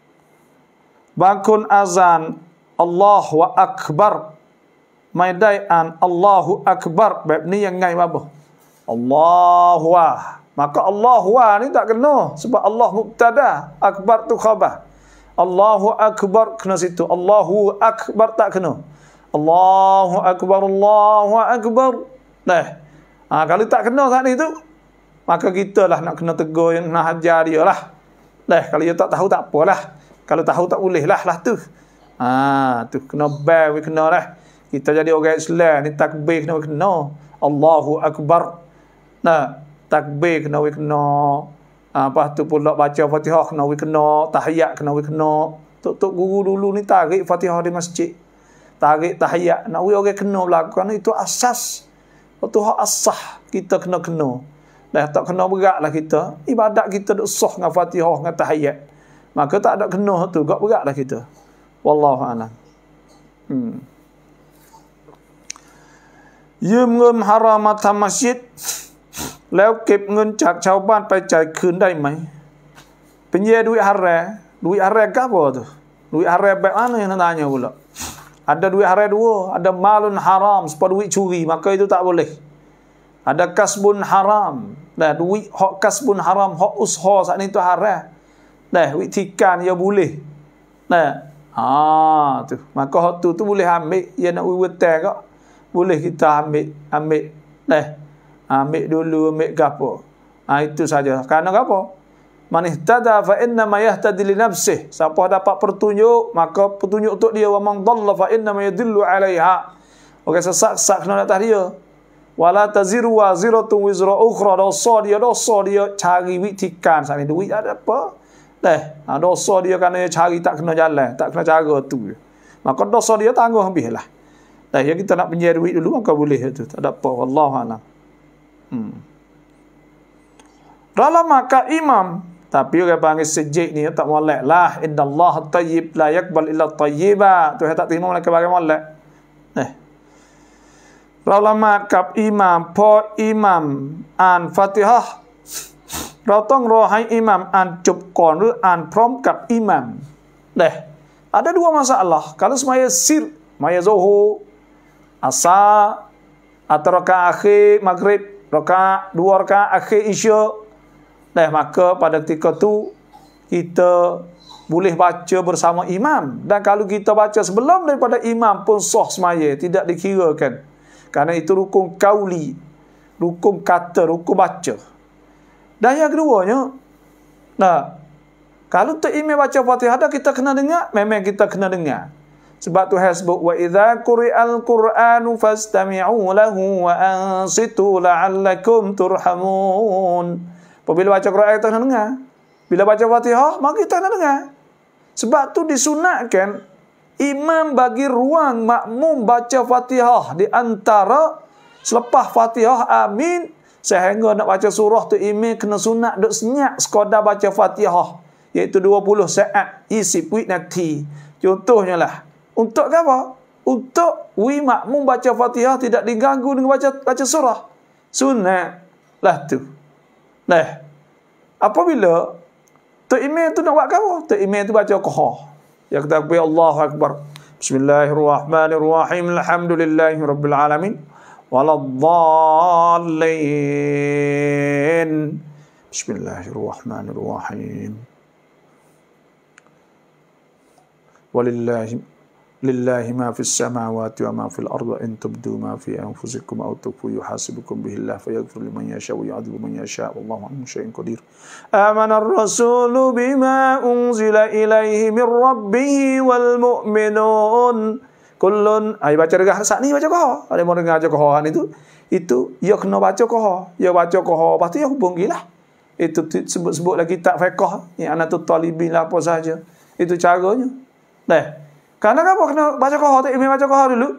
bangun azan Allahu akbar maidai an Allahu akbar bab ni yang ngai apa Allahu ah. maka Allahu ah ni tak kena sebab Allah mubtada akbar tu khabar Allahu Akbar kena situ. Allahu Akbar tak kena. Allahu Akbar, Allahu Akbar. Dah. Ha, kalau tak kena saat itu, maka kita lah nak kena tegur, nak hajar dia lah. Dah, kalau dia tak tahu tak apalah. Kalau tahu tak boleh lah lah tu. Ha, tu kena bear, we kena lah. Kita jadi orang Islam, ni takbir kena, we kena. Allahu Akbar. Nah, takbir kena, we kena. Ha, lepas tu pula baca Fatihah kena we kena, tahiyat kena we kena. Tok tok guru dulu ni tarik Fatihah di masjid. Tarik tahiyat nak we orang kena berlaku itu asas waktu hak asah kita kena kena. Dah tak kena beratlah kita. Ibadat kita dak sah dengan Fatihah dengan tahiyat. Maka tak ada kena tu, gak beratlah kita. Wallahu a'lam. Hmm. Yum gum haramat masjid แล้วเก็บเงินจากชาวบ้านไปจ่ายคืนได้ไหม เป็นเยดุยฮารแรดุยฮารแรกับอดดุยฮารแรแบบอันนี้นย่นีายบุล่ะอาจจะดุยฮารแรวูอาจจะมาลุนฮารามสปอดุยชูวี maka itu tak boleh ada kasbun haram นะดุยฮอกัสบุนฮารามฮอุสฮอสอันนี้ตัวฮารแรนะวิธีการยาบุลีนะอ่าตัว maka ตัวตัว boleh ambil ยันอุยเวตแตก็ boleh kita ambil a m b นะ Ah, ambil dulu ambil gapo ha, itu saja karena gapo man ihtada fa inna ma yahtadi li nafsih siapa dapat pertunjuk, maka pertunjuk untuk dia wa man dhalla fa inna ma yadullu alaiha okey sesak sesak kena atas dia wala taziru wa ziratu wizra ukhra dosa dia dosa dia cari witikan sampai duit ada apa teh ha, ah, dosa dia kerana dia cari tak kena jalan tak kena cara tu maka dosa dia tanggung habislah Dah ya kita nak penyeri duit dulu maka boleh itu. Tak ada apa. Wallahu a'lam. Hmm. Dalam maka imam, tapi orang panggil sejik ni, tak molek lah. Inna Allah tayyib la yakbal illa tayyiba. Tu yang tak terima mereka bagi molek. Eh. Dalam maka imam, po imam, an fatihah. เราต้องรอให้อิหมัมอ่านจบก่อนหรืออ่านพร้อมกับอิหมัมเด้ eh. ada dua masalah kalau semaya sir semaya zuhur asa atau rakaat akhir maghrib rakaat, dua rakaat akhir isyak. Dan maka pada ketika tu kita boleh baca bersama imam dan kalau kita baca sebelum daripada imam pun sah semaya tidak dikirakan kerana itu rukun kauli rukun kata rukun baca dan yang keduanya nah kalau tak imam baca Fatihah ada kita kena dengar memang kita kena dengar sebab tu hasbuk wa idza quri'al qur'anu fastami'u lahu wa ansitu la'allakum turhamun. Apabila baca Quran kita kena dengar. Bila baca Fatihah, mak kita kena dengar. Sebab tu disunatkan imam bagi ruang makmum baca Fatihah di antara selepas Fatihah amin sehingga nak baca surah tu imam kena sunat duk senyap sekoda baca Fatihah iaitu 20 saat isi puit nanti. Contohnya lah, untuk apa? Untuk wi makmum baca Fatihah tidak diganggu dengan baca baca surah. Sunnah. Lah tu. Nah. Apabila tu imam tu nak buat apa? Tu imam tu baca qaha. Ya kata ya Allahu akbar. Bismillahirrahmanirrahim. Alhamdulillahirabbil alamin. Waladdallin. Bismillahirrahmanirrahim. Walillahi لله ما في السماوات وما في الأرض إن تبدوا ما في أنفسكم أو تكفوا يحاسبكم به الله فيغفر لمن يشاء ويعذب من يشاء والله عن شيء قدير آمن الرسول بما أنزل إليه من ربه والمؤمنون كل أي بجرجة سأني بجوكها أي مرة جوكها هني تو itu yok no baca koh yok baca koh pasti yok bungilah itu sebut sebut lagi tak fekoh yang anak tu talibin lah apa saja itu caranya deh nah. Karena apa? Kan Kena baca kohor tu, imin baca kohor dulu.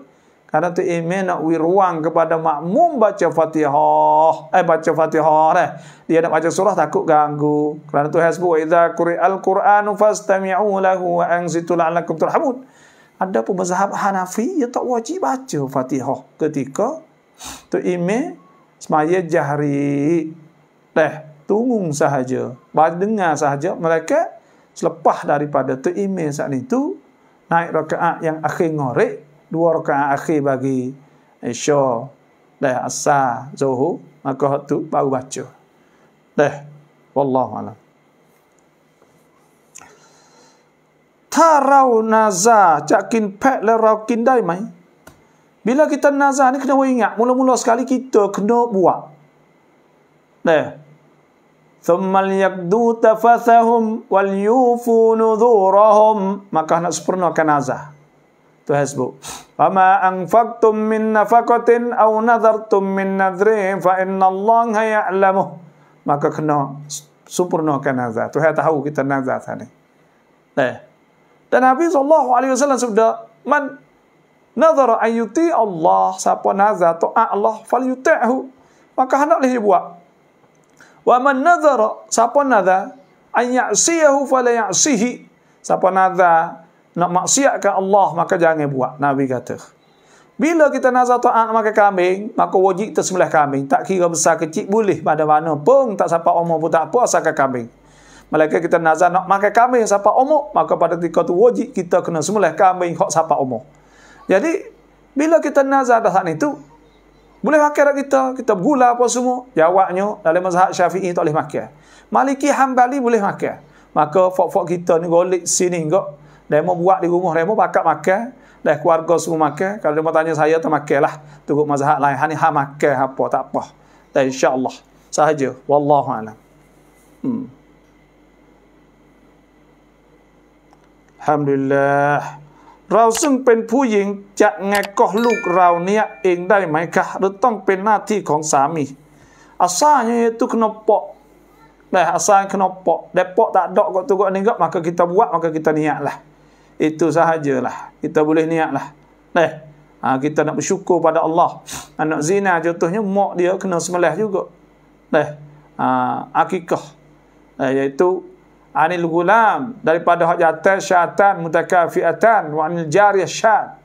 Karena tu imin nak wi ruang kepada makmum baca fatihah. Eh, baca fatihah dah. Dia nak baca surah, takut ganggu. Karena tu hasbu, Iza kuri al-Quranu fastami'u lahu wa angzitu la'alakum turhamun. Ada pun mazhab Hanafi, ya tak wajib baca fatihah. Ketika tu imin, semaya jahri. Dah, tunggu sahaja. baca Dengar sahaja, mereka selepas daripada tu imin saat itu, naik rakaat yang akhir ngorek, dua rakaat akhir bagi isya dan asar zuhur, maka tu baru baca. Dah, wallahu alam. naza, nazar, cakin pek le rakin dai mai. Bila kita nazar ni kena ingat, mula-mula sekali kita kena buat. Dah, ثم ليقضوا تفثهم وليوفوا نذورهم maka hendak sempurnakan azah tu hasbu wa ma anfaqtum min nafaqatin aw nadartum min nadri fa inna Allah ya'lamu maka kena sempurnakan azah tu tahu kita nazar tadi eh dan Nabi sallallahu alaihi wasallam sabda man nazar ayuti Allah siapa nazar tu Allah falyuti'hu maka hendaklah dia buat Wa man nadhara, siapa nadha? An ya'siyahu fala ya'sihi. Siapa nadha? Nak ke Allah, maka jangan buat. Nabi kata. Bila kita nazar ta'at maka kambing, maka wajib tersembelih kambing. Tak kira besar kecil, boleh. Pada mana pun, tak siapa umur pun tak apa, asalkan kambing. Malaikat kita nazar nak makan kambing siapa umur, maka pada ketika itu wajib kita kena sembelih kambing hak siapa umur. Jadi, bila kita nazar dah saat itu, boleh makan dah kita. Kita gula apa semua. Jawabnya dalam mazhab syafi'i tak boleh makan. Maliki hambali boleh makan. Maka fok-fok kita ni golik sini kok. Dia mau buat di rumah. Dia mau bakat makan. Dah keluarga semua makan. Kalau dia mau tanya saya, tak makan lah. Tunggu mazhab lain. Hani ha makan apa, tak apa. Dan Allah Sahaja. Wallahu'alam. Hmm. Alhamdulillah. เราซึ่งเป็นผู้หญิงจะไงก็ลูกเราเนี่ยเองได้ไหมคะหรือต้องเป็นหน้าที่ของสามีอาซาเนี่ยตุกนปะได้อาซาขนปะได้ปะตัดดอกก็ตุกอันนี้ก็มาก็คิดบวกมาก็คิดเนียละ itu sahaja lah kita boleh niat lah eh ha, kita nak bersyukur pada Allah anak zina jatuhnya mak dia kena semelah juga eh ha, anil gulam daripada hak jatah syaitan mutakafiatan wa anil jariyah syat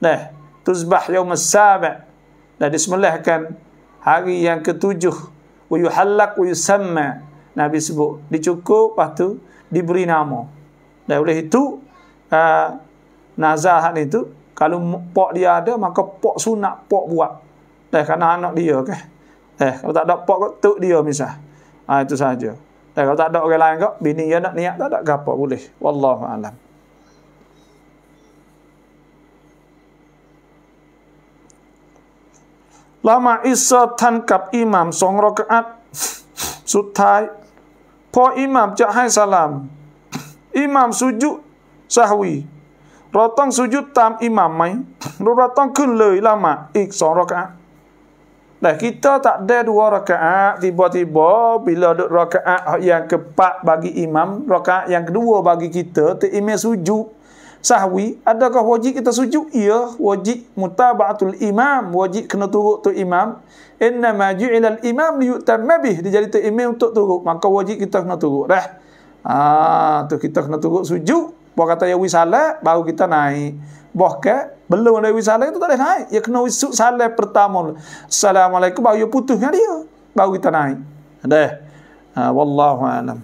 nah tuzbah yaum as-sabi' dan disembelihkan hari yang ketujuh wa yuhallaq wa yusamma nabi sebut dicukup lepas tu diberi nama dan oleh itu ah, nazar hak itu kalau pok dia ada maka pok sunat pok buat dah kerana anak dia kan okay? eh kalau tak ada pok tu dia misal ha, ah, itu saja ต่เ k าจะดอกอะไรก็บิน lain k o นนี n i d า a n กก niat tak ada gapo b ลั e ล w a l ม a อ u a l อทัานกับอิหมัามสองรอกอัตสุดท้าย พออิหมัามจะให้สลามอิหมัามสุจุสหวีเราต้องสุญุตามอิหมัามไหมหรือเราต้องขึ้นเลยละมาอีกสองรอกอัด Nah kita tak ada dua rakaat tiba-tiba bila ada rakaat yang keempat bagi imam, rakaat yang kedua bagi kita terimam sujud sahwi, adakah wajib kita sujud? Ya, wajib mutaba'atul imam, wajib kena turut tu imam. Inna ma imam liyutamma bih, dijadi tu imam untuk turut, maka wajib kita kena turut dah. Ah, tu kita kena turut sujud. Apa kata yang wisalah baru kita naik bahkan belum Nabi salam itu tak boleh naik ya kena wisuk salam pertama Assalamualaikum baru putus dengan dia baru kita naik ada uh, wallahu alam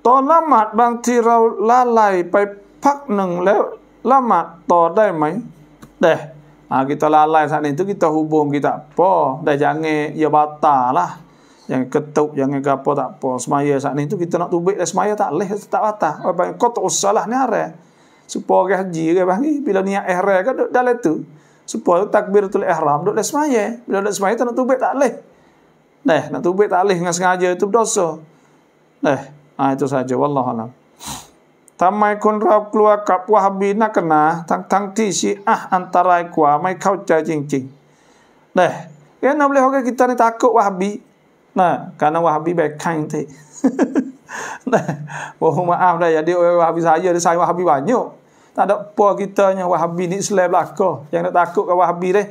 ตอนละหมาดบางทีเราละลายไปพักหนึ่งแล้ว lama, ma to dai mai. Deh. Ah kita lalai saat itu kita hubung kita apa. Dah jangan ya batal lah. Yang ketuk, yang apa tak apa. Semaya saat itu kita nak tubik dah semaya tak leh. Tak batal. Apa kau tak usahlah ni arah. Supaya haji ke bagi. Bila niat ihra kan duduk dalam itu. Supaya takbir tu ihram duduk dah semaya. Bila dah semaya tak nak tubik tak leh. Deh, nak tubik tak leh dengan sengaja itu berdosa. Deh, ha, itu saja. Wallahualam. ทำไมคนเรากลัวกับวาฮบีนักหนาทั้งทั้งที่ชีอะอันตรายกว่าไม่เข้าใจจริงๆเนี่ยแล้วนับเลยเขาก็คิดตอนนี้ตากวาฮบีนะการนวาฮบีแบกข้างที่เนี่ยผมมาอ้ามได้อย่าเดียววาฮบีสายเยอะได้สายวาฮบีวายเยอะแต่ดอกพอคิดตอนนี้วาฮบีนิสเลบลักก็ยังตากกับวาฮบีเลย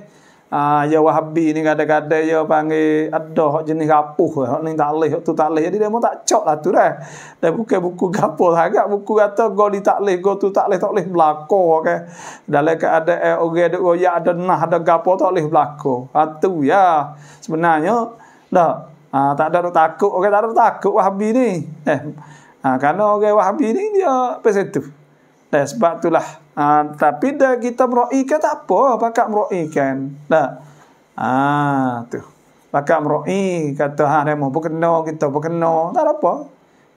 Ah ya Wahabi ni kata-kata ya panggil ada hak jenis gapuh hak ni tak leh tu tak leh jadi dia mau tak cok lah tu dah. Dah buka buku gapo agak buku kata go di tak leh go tu tak leh tak leh belako ke. Dalam keadaan orang ada royak ada nah ada gapuh tak leh belako. Atu ah, ya sebenarnya dah ha, tak ada takut orang tak ada takut Wahabi ni. Eh ha, kerana orang Wahabi ni dia pesetu. Dah eh, sebab itulah Ha, tapi dah kita meraihkan tak apa, pakak meraihkan. Tak. Ha, tu. Pakak meroi kata ha demo berkena kita berkena, tak ada apa.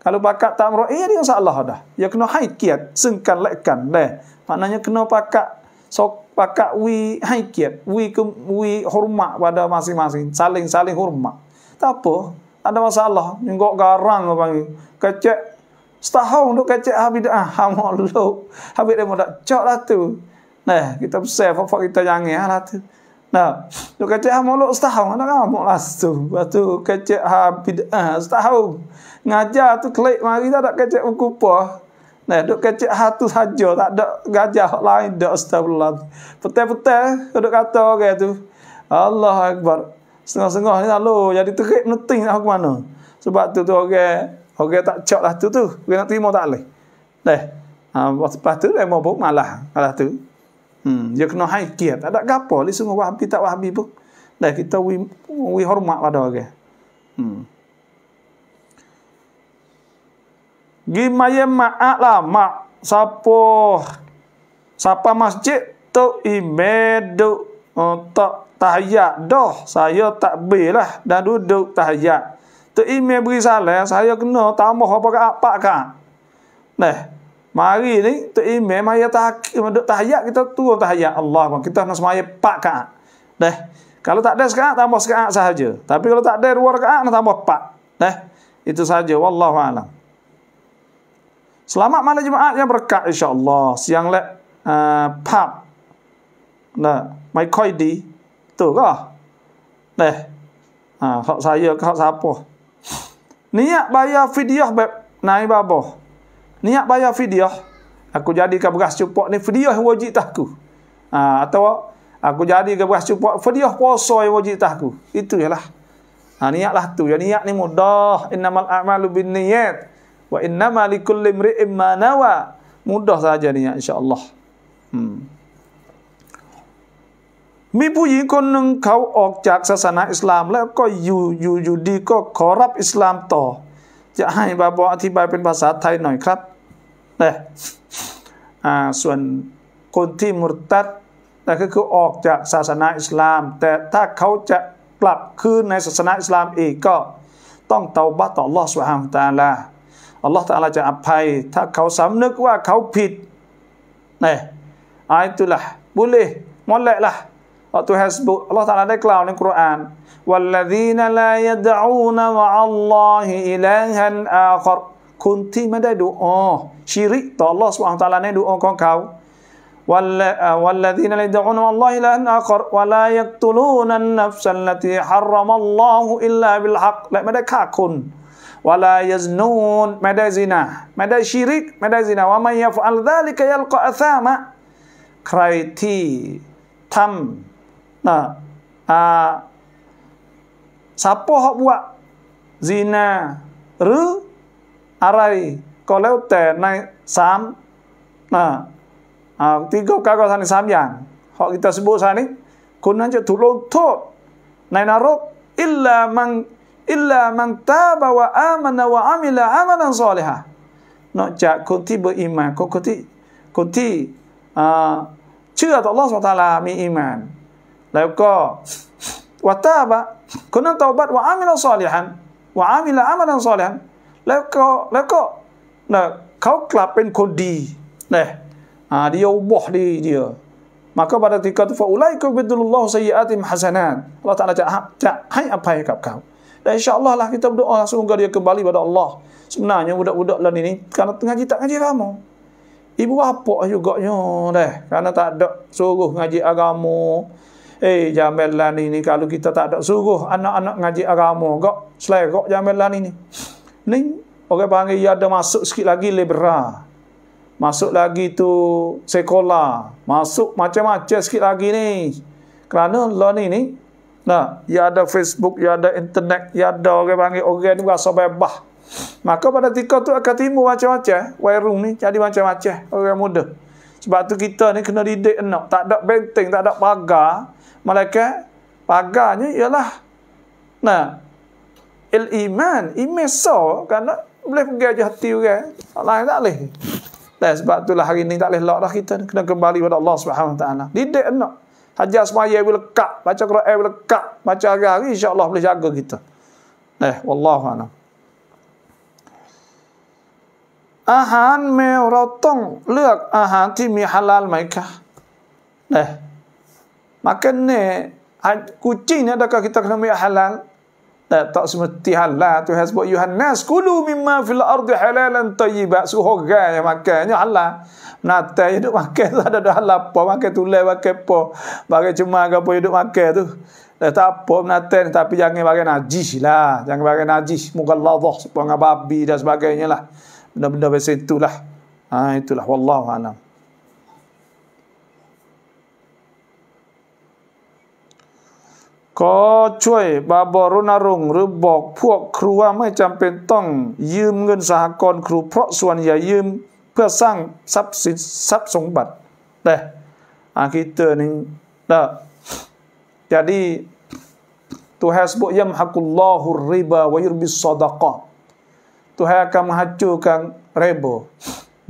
Kalau pakak tak meroi dia salah dah. Ya kena haikiat, sengkan lekan dah. Maknanya kena pakak so pakak wi haikiat, wi ke wi hormat pada masing-masing, saling-saling hormat. Tak apa, ada masalah. Nyenggok garang apa Kecek Setahun untuk kacik habis dah. Ha, ah, maluk. Habis dia mudah. Cok lah tu. Nah, kita bersih. Fak-fak kita nyangin lah tu. Nah, untuk kacik ha, maluk setahun. Ada ramuk lah tu. Lepas tu kacik habis dah. Setahun. Ngajar tu klik mari tak ada kacik ukupah. Nah, duk kecek hatu saja tak ada gajah lain dak astagfirullah. Betul-betul untuk kata orang tu. Allah akbar. Sengah-sengah ni lalu jadi terik meneting nak ke mana. Sebab tu tu orang Orang tak cok lah tu tu. Orang nak terima tak boleh. Dah. Ha, lepas tu dia mabuk malah. Malah tu. Hmm. Dia kena haikir. Tak ada apa. Dia semua wahabi tak wahabi pun. Dah kita wi, wi hormat pada orang. Okay. Hmm. Gimaya ma'ak lah. Mak. Sapa. Sapa masjid. tu imeduk. Uh, oh, tak tahiyak. Doh. Saya tak lah. Dan duduk tahiyak. Terima beri salah, saya kena tambah apa ke apa kan. Nah, mari ni terima maya tak tahiyat kita tu tahiyat Allah pun. Kita nak semaya pak kan. Nah, kalau tak ada sekarang tambah sekarang sahaja. Tapi kalau tak ada dua rakaat nak tambah pak. Nah, itu saja. wallahu alam. Selamat malam jemaat yang berkat insya-Allah. Siang lek uh, eh, pap. Nah, mai koi di. Tu ke? Nah. Ha, hak saya ke siapa? Niat bayar fidyah beb. Naik babo. Niat bayar fidyah. Aku jadi ke beras cupok ni fidyah wajib tahku. Ha, atau aku jadi ke beras cupok fidyah puasa yang wajib tahku. Itu ialah. Ha, niatlah tu. Ya, niat ni mudah. Innamal a'malu bin niyat. Wa innamal ikullim ri'im manawa. Mudah saja niat insyaAllah. Hmm. มีผู้หญิงคนหนึ่งเขาออกจากศาสนาอิสลาม แล้วก็อยู่อยู่อยู่ดีก็ขอรับอิสลามต่อ จะให้บาบออธิบายเป็นภาษาไทยหน่อยครับนะอ่าส่วนคนที่มุตัดนั่นก็คือออกจากศาสนาอิสลาม แต่ถ้าเขาจะกลับคืนในศาสนาอิสลามอีกก็ต้องเตาบัตต่อลอสุฮามตาลาอัลลอฮฺตาลาจะอภัย ถ้าเขาสำนึกว่าเขาผิดนี่อายตุละบุลีมอลเลละ Waktu hasbu Allah Ta'ala deklar dalam Quran وَالَّذِينَ لَا يَدْعُونَ مَعَ اللَّهِ إِلَهًا آخَرَ คุณที่ไม่ได้ดูอ้อชิริต่อ Allah Subhanahu Wa Ta'ala ในดูอ้อของเขา والذين لا يدعون مع الله إلى أن آخر ولا يقتلون النفس التي حرم الله إلا بالحق และไม่ได้ฆ่าคน ولا يزنون ไม่ได้ซินาไม่ได้ชิริกไม่ได้ซินาว่าไม่ยฟอัลดาลิกยัลกออัซามะใครที่ทำ Nah, ha. Ah, siapa hok buat zina ru, arai kalau te naik sam nah ha. tiga kagak sana sam yang hok kita sebut sana kunan je tulung tot naik narok illa mang illa man taba wa amana wa amila amalan salihah nak no, cak kunti beriman kok kunti kunti uh, ah, Allah SWT mi แล้วก็วัตตาบะคนนั้นตอบัตว่าอามิลซอลิฮันว่าอามิลอามัลซอลิฮันแล้วก็แล้วก็นะเขากลับเป็นคนดีนะอ่าเดียวบอกดีเดียวมาก็บาดติกาตุฟะอุไลกุบิดุลลอฮุซัยยาติมฮะซานานอัลลอฮ์ตะอาลาจะจะให้อภัยกับเขาและอินชาอัลลอฮ์ละกิตาบดุอัลลอฮ์ซุงกะดิยะกับบาลีบะดอลลอฮ์ซุนนะนะบุดะบุดะลันนี้กะนะตงาจิตะงาจิรามอ Ibu apa juga nyo deh karena tak ada suruh ngaji agama Eh, jamelan ini kalau kita tak ada suruh anak-anak ngaji agama kok selerok Jamil Lani ni. Ni orang panggil ia ya ada masuk sikit lagi libra Masuk lagi tu sekolah. Masuk macam-macam sikit lagi ni. Kerana lo ni ni, nah, ia ya ada Facebook, ia ya ada internet, ia ada orang panggil orang ni rasa bebas. Maka pada tika tu akan timbul macam-macam. Eh. Wairung ni jadi macam-macam eh, orang muda. Sebab tu kita ni kena didik enak. Tak ada benteng, tak ada pagar malaikat pagarnya ialah nah il iman iman so kerana boleh pergi aja hati orang tak lain tak boleh dan sebab itulah hari ini tak boleh lak dah kita kena kembali kepada Allah Subhanahu taala didik anak hajar semaya bila kak baca Quran bila kak baca hari-hari Allah boleh jaga kita eh wallahu a'lam อาหารแมวเราต้องเลือกอาหารที่มีฮาลาลไหมคะเนี่ย Makan ni, ha, kucing ni adakah kita kena ambil halal? tak tak semesti halal. tu has buat yuhannas. Kulu mimma fil ardi halalan tayyibat. Suhoga ya. makan. halal. Menata yang duduk makan tu ada dah halal apa. Makan tulai, makan apa. Bagai cuma ke apa yang duduk makan tu. Eh, tak apa menata ni. Tapi jangan bagai najis lah. Jangan bagai najis. Muka Allah. Sepuluh dengan babi dan sebagainya lah. Benda-benda macam itulah. Ha, itulah. Wallahu'alam. ขอช่วยบาบรณรงค์หรือบอกพวกครูว่าไม่จำเป็นต้องยืมเงินสหกรณ์ครูเพราะส่วนใหญ่ยืมเพื่อสร้างทรัพย์สินทรัพย์สมบัติแต่อาคิเตอร์นี่นะ jadi Tuhan sebut yamhaqullahu riba wa yurbis sadaqah Tuhan akan menghancurkan riba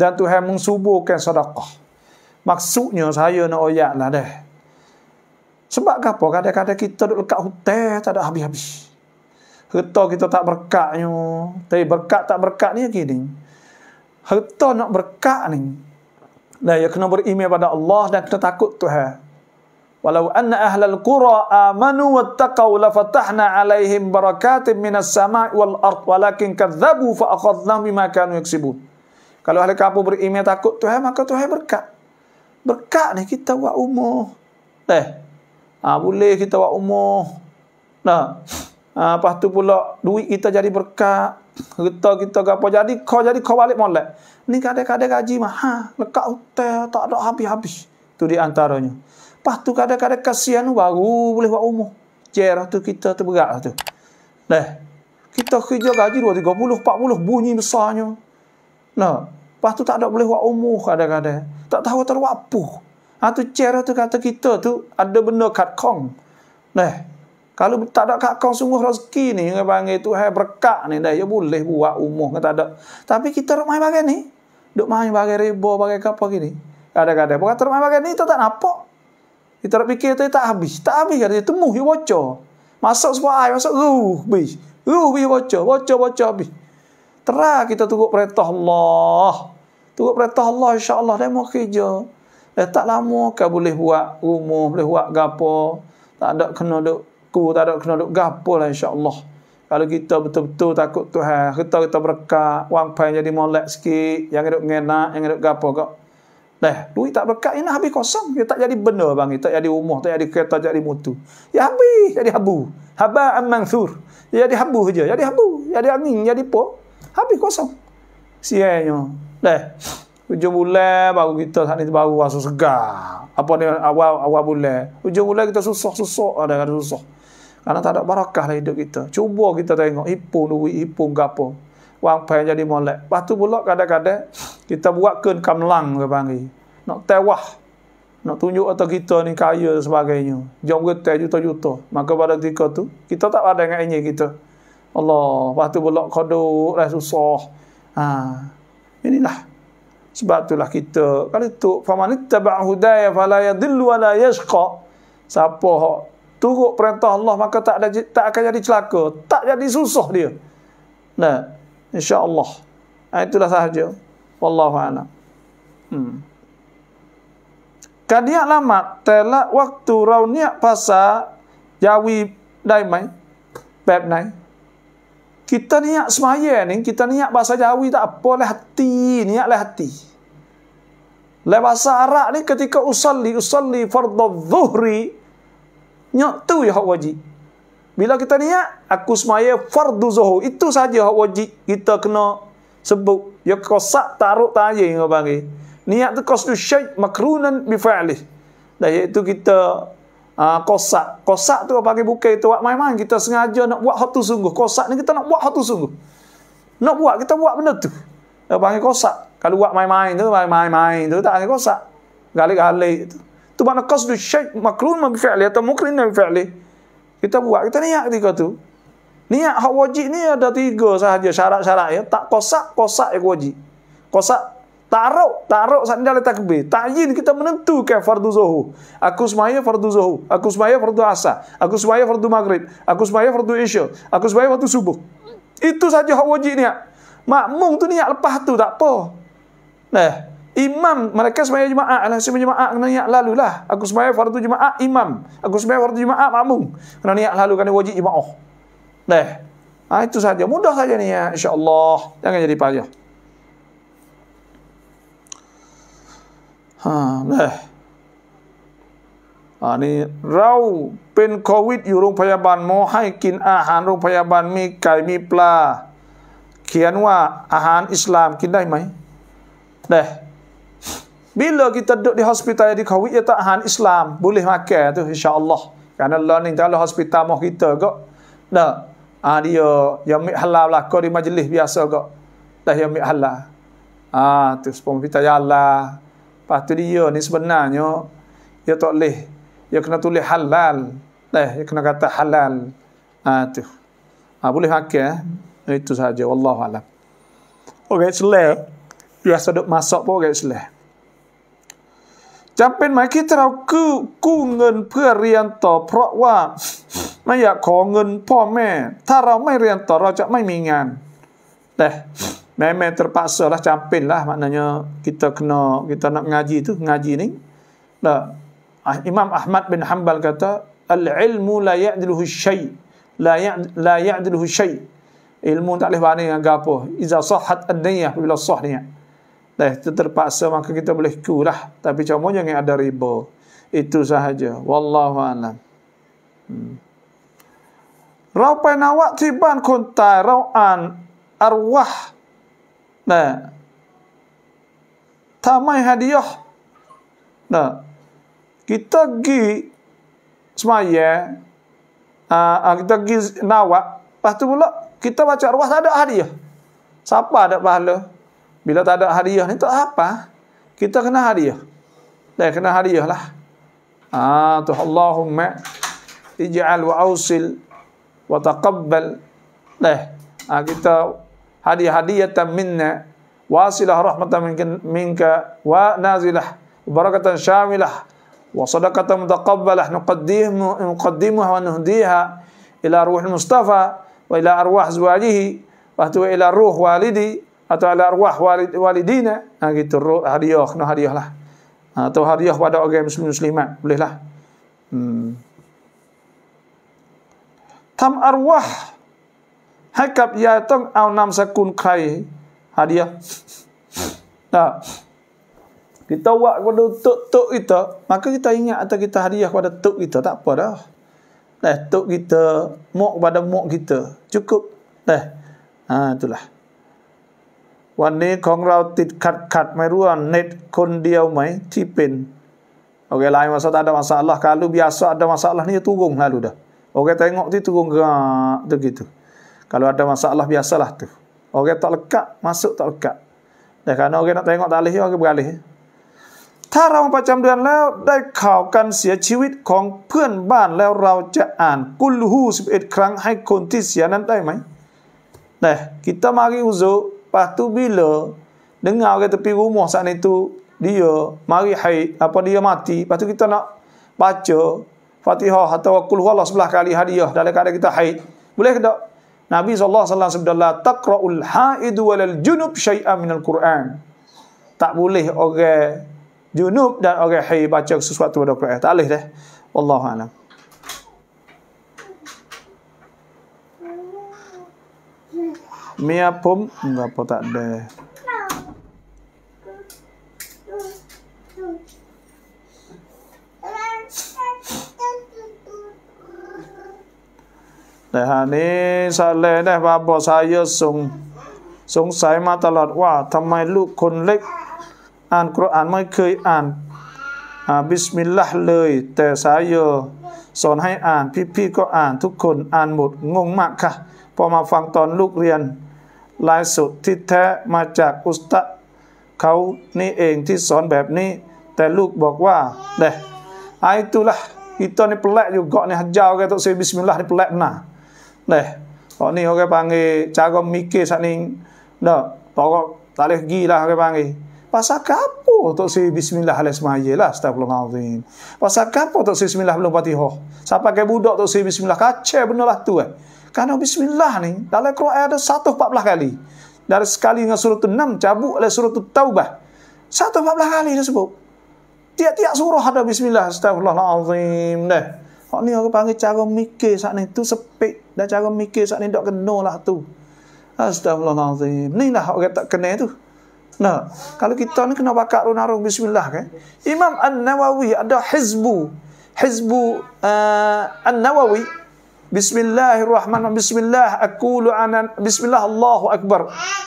dan Tuhan mensuburkan sedekah maksudnya saya nak oyak lah deh Sebab ke apa? Kadang-kadang kita duduk dekat hotel tak ada habis-habis. Harta kita tak berkatnya. Tapi berkat tak berkat ni gini. Harta nak berkat ni. Lah ya kena beriman pada Allah dan kena takut Tuhan. Walau anna ahla al-qura amanu wattaqaw la fatahna alaihim barakatin minas sama'i wal ard walakin kadzabu fa akhadnahum bima kanu yaksibun. Kalau ahli kampung beriman takut Tuhan maka Tuhan berkat. Berkat ni kita buat umur. Eh, ha, boleh kita buat umur nah ha, lepas tu pula duit kita jadi berkat kita kita apa jadi kau jadi kau balik molek ni kadang-kadang gaji mahal ha, lekat hotel tak ada habis-habis tu di antaranya lepas tu kadang-kadang kasihan baru boleh buat umur cerah tu kita terberat lah tu dah kita kerja gaji 2, 30, 40 bunyi besarnya nah lepas tu tak ada boleh buat umur kadang-kadang tak tahu terwapuh Ha tu cara lah tu kata kita tu ada benda kat kong. Nah, kalau tak ada kat kong sungguh rezeki ni yang panggil tu hai berkat ni dah ya boleh buat umur kan tak ada. Tapi kita nak main bagai ni. Duk main bagai riba bagai apa gini. Kadang-kadang bukan tak bagai ni tu tak nampak. Kita nak fikir tu tak habis. Tak habis kan dia temuh dia ya bocor. Masuk sebuah air masuk ruh bis. Ruh bis bocor, ya bocor bocor habis. Terah kita tunggu perintah Allah. Tunggu perintah Allah insya-Allah dia mau kerja. Eh, tak lama kau boleh buat rumah, boleh buat gapo. Tak ada kena duk ku, tak ada kena duk gapo lah Allah. Kalau kita betul-betul takut Tuhan, eh, kita kita berkat, wang pay jadi molek sikit, yang hidup ngenak, yang duk gapo kok. Dah, duit tak berkat, ini habis kosong. Dia tak jadi benda bang, tak jadi rumah, tak jadi kereta, tak jadi mutu. Ya habis, jadi habu. Haba amman sur. jadi habu saja, jadi habu, jadi angin, jadi po. Habis kosong. Sianya. Dah. Ujo bule bagu kita sanit bagu wasu segar. Apa ni awa awa bule? Ujo bule kita susah susah ada kan susah. Karena tak ada barakah lah hidup kita. Cuba kita tengok ipung, ubi ipung, gapo. Wang pay jadi molek. Batu pula kadang-kadang kita buat ken kamlang ke panggil. Nak tewah. Nak tunjuk atau kita ni kaya dan sebagainya. Jom kita juta-juta. Maka pada ketika tu, kita tak ada dengan ini kita. Allah, lepas tu pula kodok, dah susah. Ha. Inilah. Sebab itulah kita kalau itu faman ittaba hudaya fala yadhillu wala yashqa. Siapa hok turut perintah Allah maka tak ada tak akan jadi celaka, tak jadi susah dia. Nah, insya-Allah. Ah, itulah sahaja. Wallahu a'lam. Hmm. Kadia lama telah waktu rauniak pasa jawi mai, pep naik kita niat semaya ni, kita niat bahasa Jawi tak apa lah hati, niat lah hati. Lah bahasa ni ketika usalli, usalli fardhu zuhri, niat tu ya hak wajib. Bila kita niat, aku semaya fardhu zuhur. Itu saja hak wajib kita kena sebut. Ya kosak taruk tanya yang kau panggil. Niat tu kosdu syait makrunan bifa'lih. Dah iaitu kita uh, kosak. Kosak tu apa panggil bukan kita buat main-main. Kita sengaja nak buat hatu sungguh. Kosak ni kita nak buat hatu sungguh. Nak buat, kita buat benda tu. Dia panggil kosak. Kalau buat main-main tu, main-main tu, tak panggil kosak. Galik-galik tu. Tu mana kos tu syek maklun mabi fi'li atau mukrin mabi fi'li. Kita buat, kita niat ketika tu. Niat hak wajib ni ada tiga sahaja syarat-syarat ya. Tak kosak, kosak yang wajib. Kosak Taruk, taruk sana dalam takbir. Tayin kita menentukan fardu zuhur. Aku semaya fardu zuhur. Aku semaya fardu asar. Aku semaya fardu maghrib. Aku semaya fardu isya. Aku semaya fardu subuh. Itu saja hak wajib niat. Makmum tu niat lepas tu tak apa. Nah, imam mereka semaya jemaah. Alah semaya jemaah kena niat lalu lah. Aku semaya fardu jemaah imam. Aku semaya fardu jemaah makmung. Kena niat lalu kena wajib jemaah. Nah, ha, itu saja. Mudah saja niat insyaAllah. Jangan jadi payah. ฮะเนอันนี้เราเป็นโควิดอยู่โรงพยาบาลหมอให้กินอาหารโรงพยาบาลมีไก่มีปลาเขียนว่าอาหารอิสลามกินได้ไหมเด้บิลเลอร์กิตดุดีฮอสพิตาลที่โควิดจะอาหารอิสลามบุลีมาแก่ตัวอินชาอัลลอฮ์การนั้นเรียนในฮอสพิตาลมอกิเตอร์ก็เนอออันนี้เออยังมีฮัลลาลก็ในมัจลิสพิเศษก็แต่ยังมีฮัลลาอ่าทุกสปงพิทยาลา Lepas tu dia ni sebenarnya dia tak boleh. Dia kena tulis halal. Eh, dia kena kata halal. Ah ha, tu. Ha, boleh makan eh? Itu saja wallahu alam. Okey, oh, selesai. Biasa duk masak pun orang Islam. Jampin mai kita tahu ku ku ngen pua rian to pro wa mai ya ko ngen pua me ta rau mai rian to rau cak mai mi ngan. Teh. Memang terpaksa lah campin lah maknanya kita kena kita nak ngaji tu ngaji ni. Nah, ah, Imam Ahmad bin Hanbal kata al ilmu la ya'dilu syai la ya-, la ya'dilu syai. Ilmu tak boleh banding dengan apa. Iza sahhat an-niyah bila sah niat. Dah terpaksa maka kita boleh kurah, tapi cuma jangan ada riba. Itu sahaja. Wallahu a'lam. Hmm. Rau nawak tiban kuntai rau'an arwah Nah. Tamai hadiah. Nah. Kita pergi semaya. Uh, kita pergi nawak. Lepas tu kita baca arwah ada hadiah. Siapa ada pahala? Bila tak ada hadiah ni tak apa. Kita kena hadiah. Dah kena hadiah lah. Ah, tu Allahumma ij'al wa Dah. kita هذه هدية منا واصلة رحمة منك, منك ونازلة بركة شاملة وصدقة متقبلة نقدمه نقدمها ونهديها إلى روح المصطفى وإلى أرواح زواجه وإلى روح والدي atau إلى أرواح والد والدينا أجد الروح hadiah no hadiah lah ha, atau hadiah pada orang muslim muslimat bolehlah hmm. tam ให้กับยายต้องเอานามสกุลใครฮาเดียนะ kita buat kepada tok tok kita maka kita ingat atau kita hadiah kepada tok kita tak apa dah eh tok kita mok kepada mok kita cukup eh ha itulah วันนี้ของเราติดขัดขัดไม่รู้ว่าเน็ตคนเดียวไหมที่เป็นโอเคลายมาสตาดามาสัลลัห์คาลูบิอาสอาดามาสัลลัห์นี่ตุกงลาลูดะโอเคแตงก์ที่ตุกงก็ตุกิตุ kalau ada masalah biasalah tu. Orang tak lekat, masuk tak lekat. Dan kerana orang nak tengok talih, orang beralih. Tarau macam dia lah, dah kau kan sia ciwit kong pun ban lah rau jaan. Kulhu 11 kerang hai konti sia nantai mai. Nah, kita mari uzuk, Patu bila dengar orang tepi rumah saat itu, dia mari hai, apa dia mati, Patu kita nak baca Fatihah atau kulhu Allah sebelah kali hadiah dalam keadaan kita hai, Boleh ke tak? Nabi sallallahu alaihi wasallam sabda la taqra'ul haid wal junub syai'an minal Quran. Tak boleh orang junub dan orang haid baca sesuatu pada Quran. Tak boleh deh. Wallahu alam. Mia pom, enggak apa tak deh. นะฮานี้ซาเลได้บาบอซาเยอสงสงสัยมาตลอดว่าทำไมลูกคนเล็ก อ่านกรอ่านไม่เคยอ่านบิสมิลลาห์เลย แต่สายโยสอนให้อ่านพี่ๆก็อ่านทุกคนอ่านหมดงงมากค่ะพอมาฟังตอนลูกเรียนลายสุดที่แท้มาจากอุสตะเขานี่เองที่สอนแบบนี้ แต่ลูกบอกว่าเดะไอตุละอีตอนนี้เปลาอยู่เกาะเนี่ยฮะเจ้าแกต้องเซบิสมิลลาห์นี่เปลกนะ Neh. Oh ni orang panggil cara mikir sat ni. Nah, tak boleh gi lah orang panggil. Pasal kapo tok si bismillah alaih semaya lah astagfirullahaladzim. Pasal kapo tok si bismillah belum patihoh. Siapa ke budak tok si bismillah kacau benar lah tu eh. Karena bismillah ni dalam Quran ada satu empat kali. Dari sekali dengan surah enam cabut oleh surah taubah. Satu empat kali dia sebut. Tiap-tiap surah ada bismillah astagfirullahaladzim. Nah. Oh ni orang panggil cara mikir saat ni tu sepik dan cara mikir saat ni tak kena lah tu. Astagfirullahaladzim. Ni lah orang tak kena tu. Nah, kalau kita ni kena bakar runarung bismillah kan. Imam An-Nawawi ada hizbu. Hizbu uh, An-Nawawi. بسم الله الرحمن الرحيم بسم الله أقول عن بسم الله الله أكبر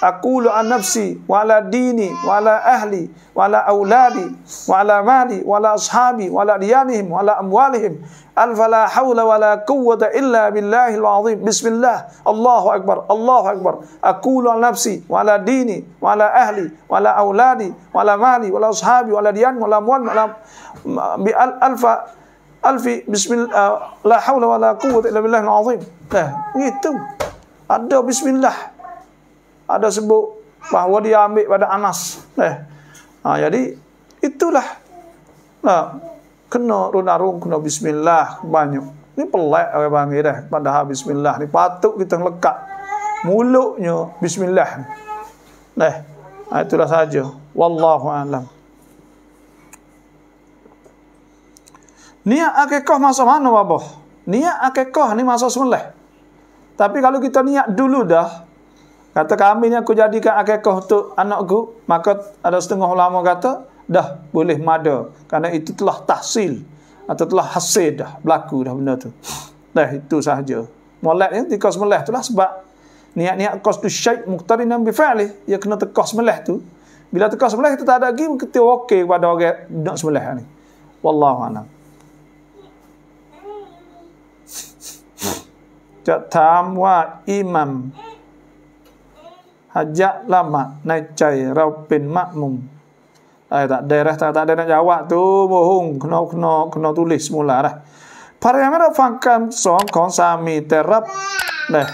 أقول عن نفسي وعلى ديني وعلى أهلي وعلى أولادي وعلى مالي وعلى أصحابي وعلى أديانهم وعلى أموالهم ألف لا حول ولا قوة إلا بالله العظيم بسم الله الله أكبر الله أكبر أقول عن نفسي وعلى ديني وعلى أهلي وعلى أولادي وعلى مالي وعلى أصحابي وعلى دياني وعلى أموالهم ألف Alfi bismillah uh, la haula wala quwwata illa billahil azim. Nah, eh, gitu. Ada bismillah. Ada sebut bahawa dia ambil pada Anas. Nah. Eh, ha, jadi itulah. Nah, ha, kena runarung kena bismillah banyak. Ini pelak orang panggil dah pada bismillah ni patut kita lekat mulutnya bismillah. Nah. Eh, ha, itulah saja. Wallahu alam. Niat akikah masa mana wabah? Niat akikah ni masa semula. Tapi kalau kita niat dulu dah, kata kami ni aku jadikan akikah untuk anakku, maka ada setengah ulama kata, dah boleh mada. Karena itu telah tahsil. Atau telah hasil dah. Berlaku dah benda tu. Dah itu sahaja. Mualat ni tika semula tu lah sebab niat-niat kos tu syait muktarin yang bifalih. Ia kena tekos semula tu. Bila tekos semula kita tak ada lagi, kita okey kepada orang nak semula ni. Wallahu'alam. จะถามว่าอิหมัมฮัจจ์ละหมาดในใจเราเป็นมะมุมอะไรต่างเดรัตต่างเดรัจาวะตูโมหุงขนอขนอขนอตุลิสมุลาละภรรยาไม่รับฟังคำสอนของสามีแต่รับเลย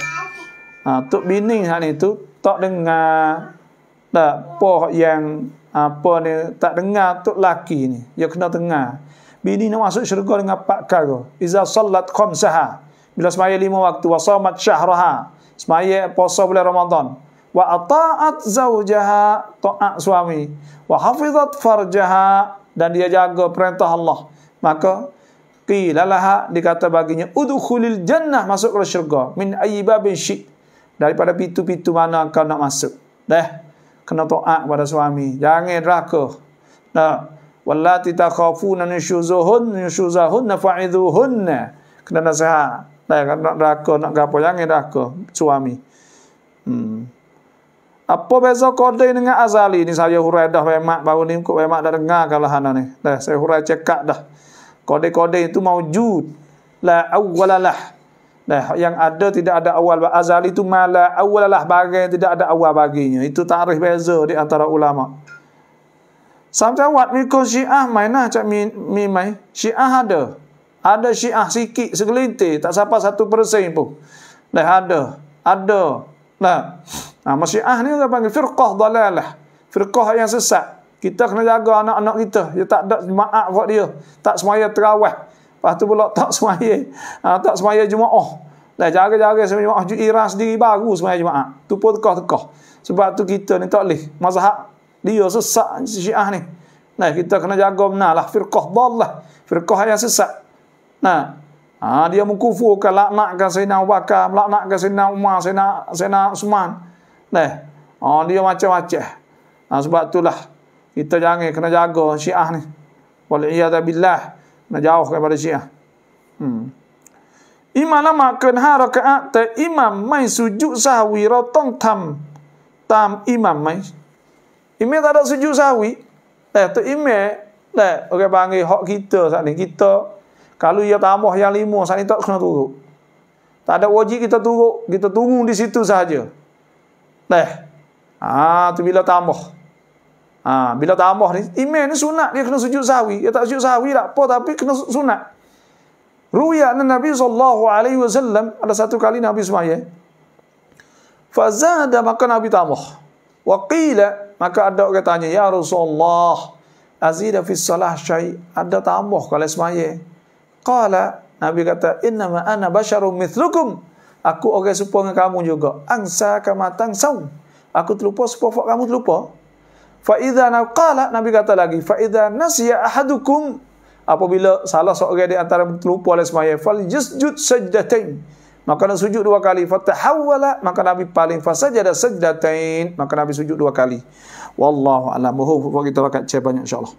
ตุบินิ่งฮะนี่ตุตอดึงงาตะปอยังปอเนี่ยตะดึงงาตุลักกี้นี่ยกขนอดึงงาบินิ่งนั้นมาสุดชุดก็ดึงงาปะกะก็อิซาสลัดคอมซะฮา bila semaya lima waktu wa samat syahraha semaya puasa bulan Ramadan wa ata'at zaujaha ta'at suami wa hafizat farjaha dan dia jaga perintah Allah maka qilalaha dikata baginya udkhulil jannah masuk ke syurga min ayyi babin syi' daripada pintu-pintu mana kau nak masuk dah kena taat kepada suami jangan raka nah wallati takhafuna nushuzuhun nushuzahun fa'idhuhun kena nasihat Nah, kan nak raka, nak gapo yang raka suami. Hmm. Apa beza kode dengan azali ni saya hurai dah memak baru ni kok memak dah dengar kalau hana ni. Dah saya hurai cekak dah. Kode-kode itu maujud. La awwalalah. Nah, yang ada tidak ada awal azali itu malah awwalalah bagai tidak ada awal baginya. Itu tarikh beza di antara ulama. Sampai wat mikon syiah mainah cak mi mai. Syiah ada. Ada syiah sikit segelintir. Tak sapa satu persen pun. Dah ada. Ada. Nah. Nah, masyiah ni orang panggil firqah dalalah. Firqah yang sesat. Kita kena jaga anak-anak kita. Dia tak ada maaf kot dia. Tak semaya terawah. Lepas tu pula tak semaya. Ha, tak semaya oh. Dah jaga-jaga semaya jumaah. Iran sendiri baru semaya jumaah. Tu pun tekah-tekah. Sebab tu kita ni tak boleh. Mazhab dia sesat syiah ni. Nah, kita kena jaga benar lah. Firqah dalalah. Firqah yang sesat. Nah, ha, dia mengkufurkan laknatkan Sayyidina Abu Bakar, laknatkan Sayyidina Umar, Sayyidina Sayyidina Usman. Nah, ha, dia macam-macam. Ha, sebab itulah kita jangan kena jaga Syiah ni. Wal iyad billah, kena jauhkan Syiah. Hmm. Imam lama kan harakaat te imam mai sujud sahwi rotong tam tam imam mai. Ime tak ada sujud sahwi. Eh tu ime, eh okay, panggil hak kita saat ni kita kalau ia tambah yang lima, saya ini tak kena turut. Tak ada wajib kita turut. Kita tunggu di situ sahaja. Leh. Haa, tu bila tambah. Haa, bila tambah ni, iman ni sunat dia kena sujud sawi. Dia tak sujud sawi tak apa, tapi kena sunat. Ruya anna Nabi SAW, ada satu kali Nabi SAW, Fazada maka Nabi tambah. Wa qila, maka ada orang tanya, Ya Rasulullah, azida fi salah syai, ada tambah kalau semaya. Qala Nabi kata innama ana basyarum mithlukum. Aku orang serupa dengan kamu juga. Angsa kama tangsau. Aku terlupa sepofak kamu terlupa. Fa idza naqala Nabi kata lagi fa idza nasiya ahadukum apabila salah seorang di antara terlupa oleh semaya fal yasjud sajdatain maka nak sujud dua kali fatahawala maka nabi paling fasa jadi sejdatain maka nabi sujud dua kali wallahu alam bahu kita akan cek banyak insyaallah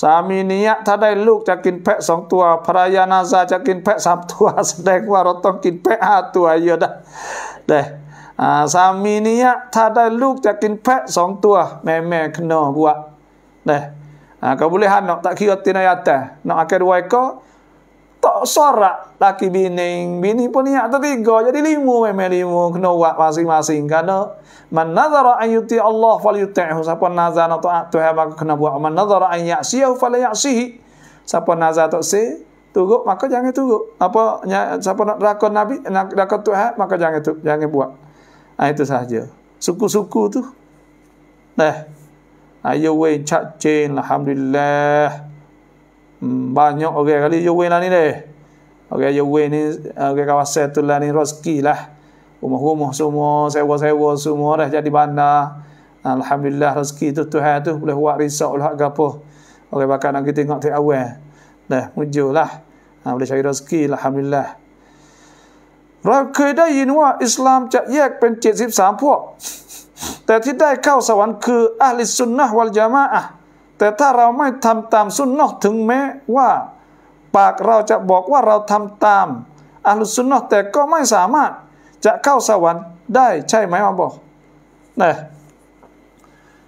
สามีนี้ถ้าได้ลูกจะกินแพะสองตัวภรรยานาซาจะกินแพะสามตัวแสดงว่าเราต้องกินแพะห้าตัวเยอะนะเด้สามีนี้ถ้าได้ลูกจะกินแพะสองตัวแม่แม่ขนมบัวเด้ก็บุเลหันเนาะตะคิดตินายาแต่เนาะอาเกดไว้ก็ tak sorak laki bini bini pun niat tertiga jadi limu memang lima kena buat masing-masing kerana man nazara an yuti Allah fal yuti'hu siapa nazar nak taat Tuhan maka kena buat man nazara an yasihu fal yasihi siapa nazar tak si turut maka jangan turut apa siapa nak rakon nabi nak rakon Tuhan maka jangan tu jangan buat ha, itu sahaja suku-suku tu dah eh. ayo wei cacing alhamdulillah Mm, banyak orang kali je win lah ni deh. Okey, okay, je ni orang kawasan tu lah ni rezeki lah. Rumah-rumah semua, sewa-sewa semua dah jadi bandar. Alhamdulillah rezeki tu Tuhan tu boleh buat risau lah ke apa. bakal nak kita tengok tiap awal. Dah, mujulah. Ha, boleh cari rezeki Alhamdulillah. Rab kerja yin wa Islam cak yak pencet sip sampuk. Tapi tidak kau sawan ke ahli sunnah wal jamaah. แต่ถ้าเราไม่ทำตามสุนนอกถึงแม้ว่าปากเราจะบอกว่าเราทำตามอัลสุนนอกแต่ก็ไม่สามารถจะเข้าสวรรค์ได้ใช่ไหมครับอกนะ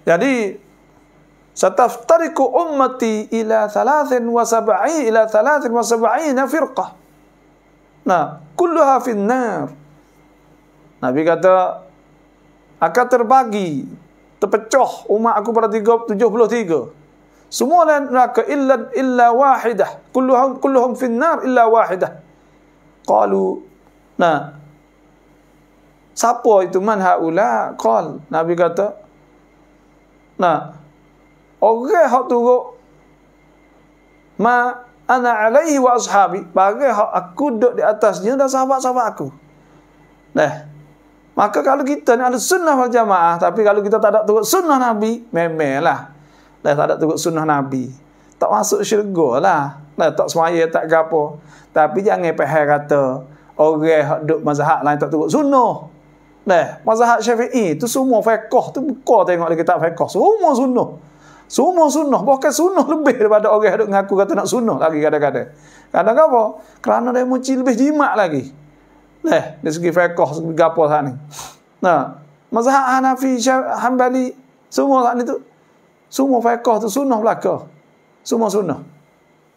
อย่างนี้สตัฟตริกุอุมมตีอิลาสลาสินวาสบายอิลาสลาสินวาสบายนะฟิรกะนะคุลฮาฟินนารนบีกาตอาคาเตอร์บากีตะเปจโอมาอากูปาร์ติโกตุจูฟโลทีโก Semua dalam neraka illa illa wahidah. Kulluhum kulluhum fi an-nar illa wahidah. Qalu nah Siapa itu man haula? Qal Nabi kata. na, Orang hak turun ma ana alaihi wa ashabi bagai hak aku duduk di atasnya dan sahabat-sahabat aku nah maka kalau kita ni ada sunnah wal jamaah tapi kalau kita tak ada turut sunnah nabi memelah lah tak ada turut sunnah Nabi. Tak masuk syurga lah. Lah tak semaya, tak gapo. Tapi jangan pahal kata, orang yang duduk mazhab lain tak turut sunnah. Lah, mazhab syafi'i tu semua fekoh, tu buka tengok lagi tak fekoh. Semua sunnah. Semua sunnah. Bukan sunnah lebih daripada orang yang duduk mengaku kata nak sunnah lagi kadang-kadang. Kadang-kadang apa? Kerana dia muncul lebih jimat lagi. Lah, dari segi fekoh, segi gapo sana. Nah, mazhab Hanafi, Syafi'i, Hanbali, semua saat tu. Semua fiqah tu sunnah belaka. Semua sunnah.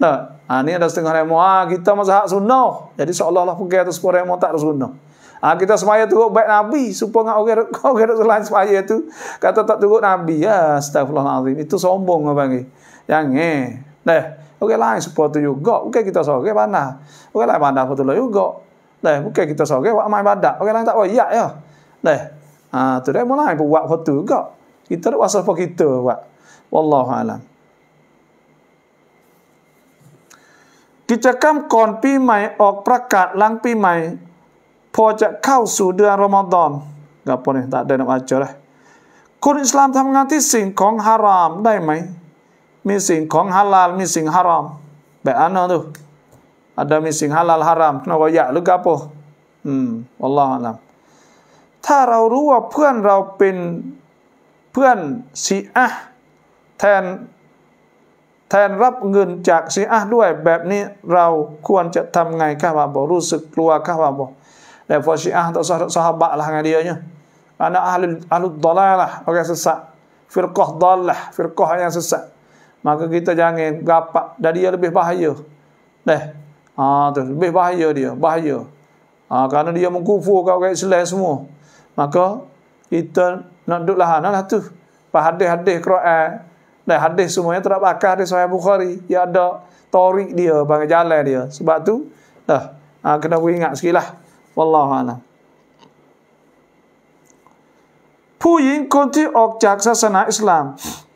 Nah, Ha, ni ada setengah remo. Ha, kita mazhab sunnah. Jadi seolah-olah pergi atas sepuluh remo tak ada sunnah. Ha, kita semaya turut baik Nabi. Supaya dengan orang-orang yang selain semaya tu. Kata tak turut Nabi. Ya, astagfirullahaladzim. Itu sombong apa lagi. Yang ni. Eh. Nah, orang lain supaya tu juga. Bukan kita sorge mana. Orang lain pandai betul lah juga. Nah, bukan kita sorge wak main badak. Orang lain tak oh ya ya. Nah. Ah, tu dia mulai buat foto juga. Kita ada wasap kita buat. والله أ ล ل م กิจกรรมก่อนปีใหม่ออกประกาศหลังปีใหม่พอจะเข้าสู่เดือนรอมฎอนกับปนิตาได้นมาเจอเลยคนอิสลามทำงานที่สิ่งของฮารามได้ไหม มีสิ่งของฮาลาลมีสิ่งฮารามแบบอันนั้นดูอา ada missing halal haram kena royak lu gapo h m ล Allah alam ถ้าเรารู้ว่าเพื่อนเราเป็นเพื่อนชีอะแทนแทนรับเงินจากซีอาด้วยแบบนี้เราควรจะทําไงข้าวบอรู้สึกกลัวข้าวบอแต่พอซีอาต่อสหซาบะละไงเดียวเนี่ยอันนั้นอัลอัลดอลล่ะโอเคสักฟิลกอดอลล่ะฟิลกอฮันสักมาก็คิดจะยังไงกับปะดีเยอะลบบ้าเยอะเด้ออ่าตัวบบ้าเยอะดีบ้าเยอะอ่าการนั้นดีมันกูฟูกับกันสิเลสมูมาก็อิตนั่นดูละฮะนั่นละทุ่ปะฮัดเดฮัดเดครอแอ Dan hadis semuanya terbakar di Sahih Bukhari. Dia ada tarik dia, bang jalan dia. Sebab tu dah ha, kena ingat sikit lah. Wallahu a'lam. ผู้หญิงคนที่ออกจากศาสนาอิสลาม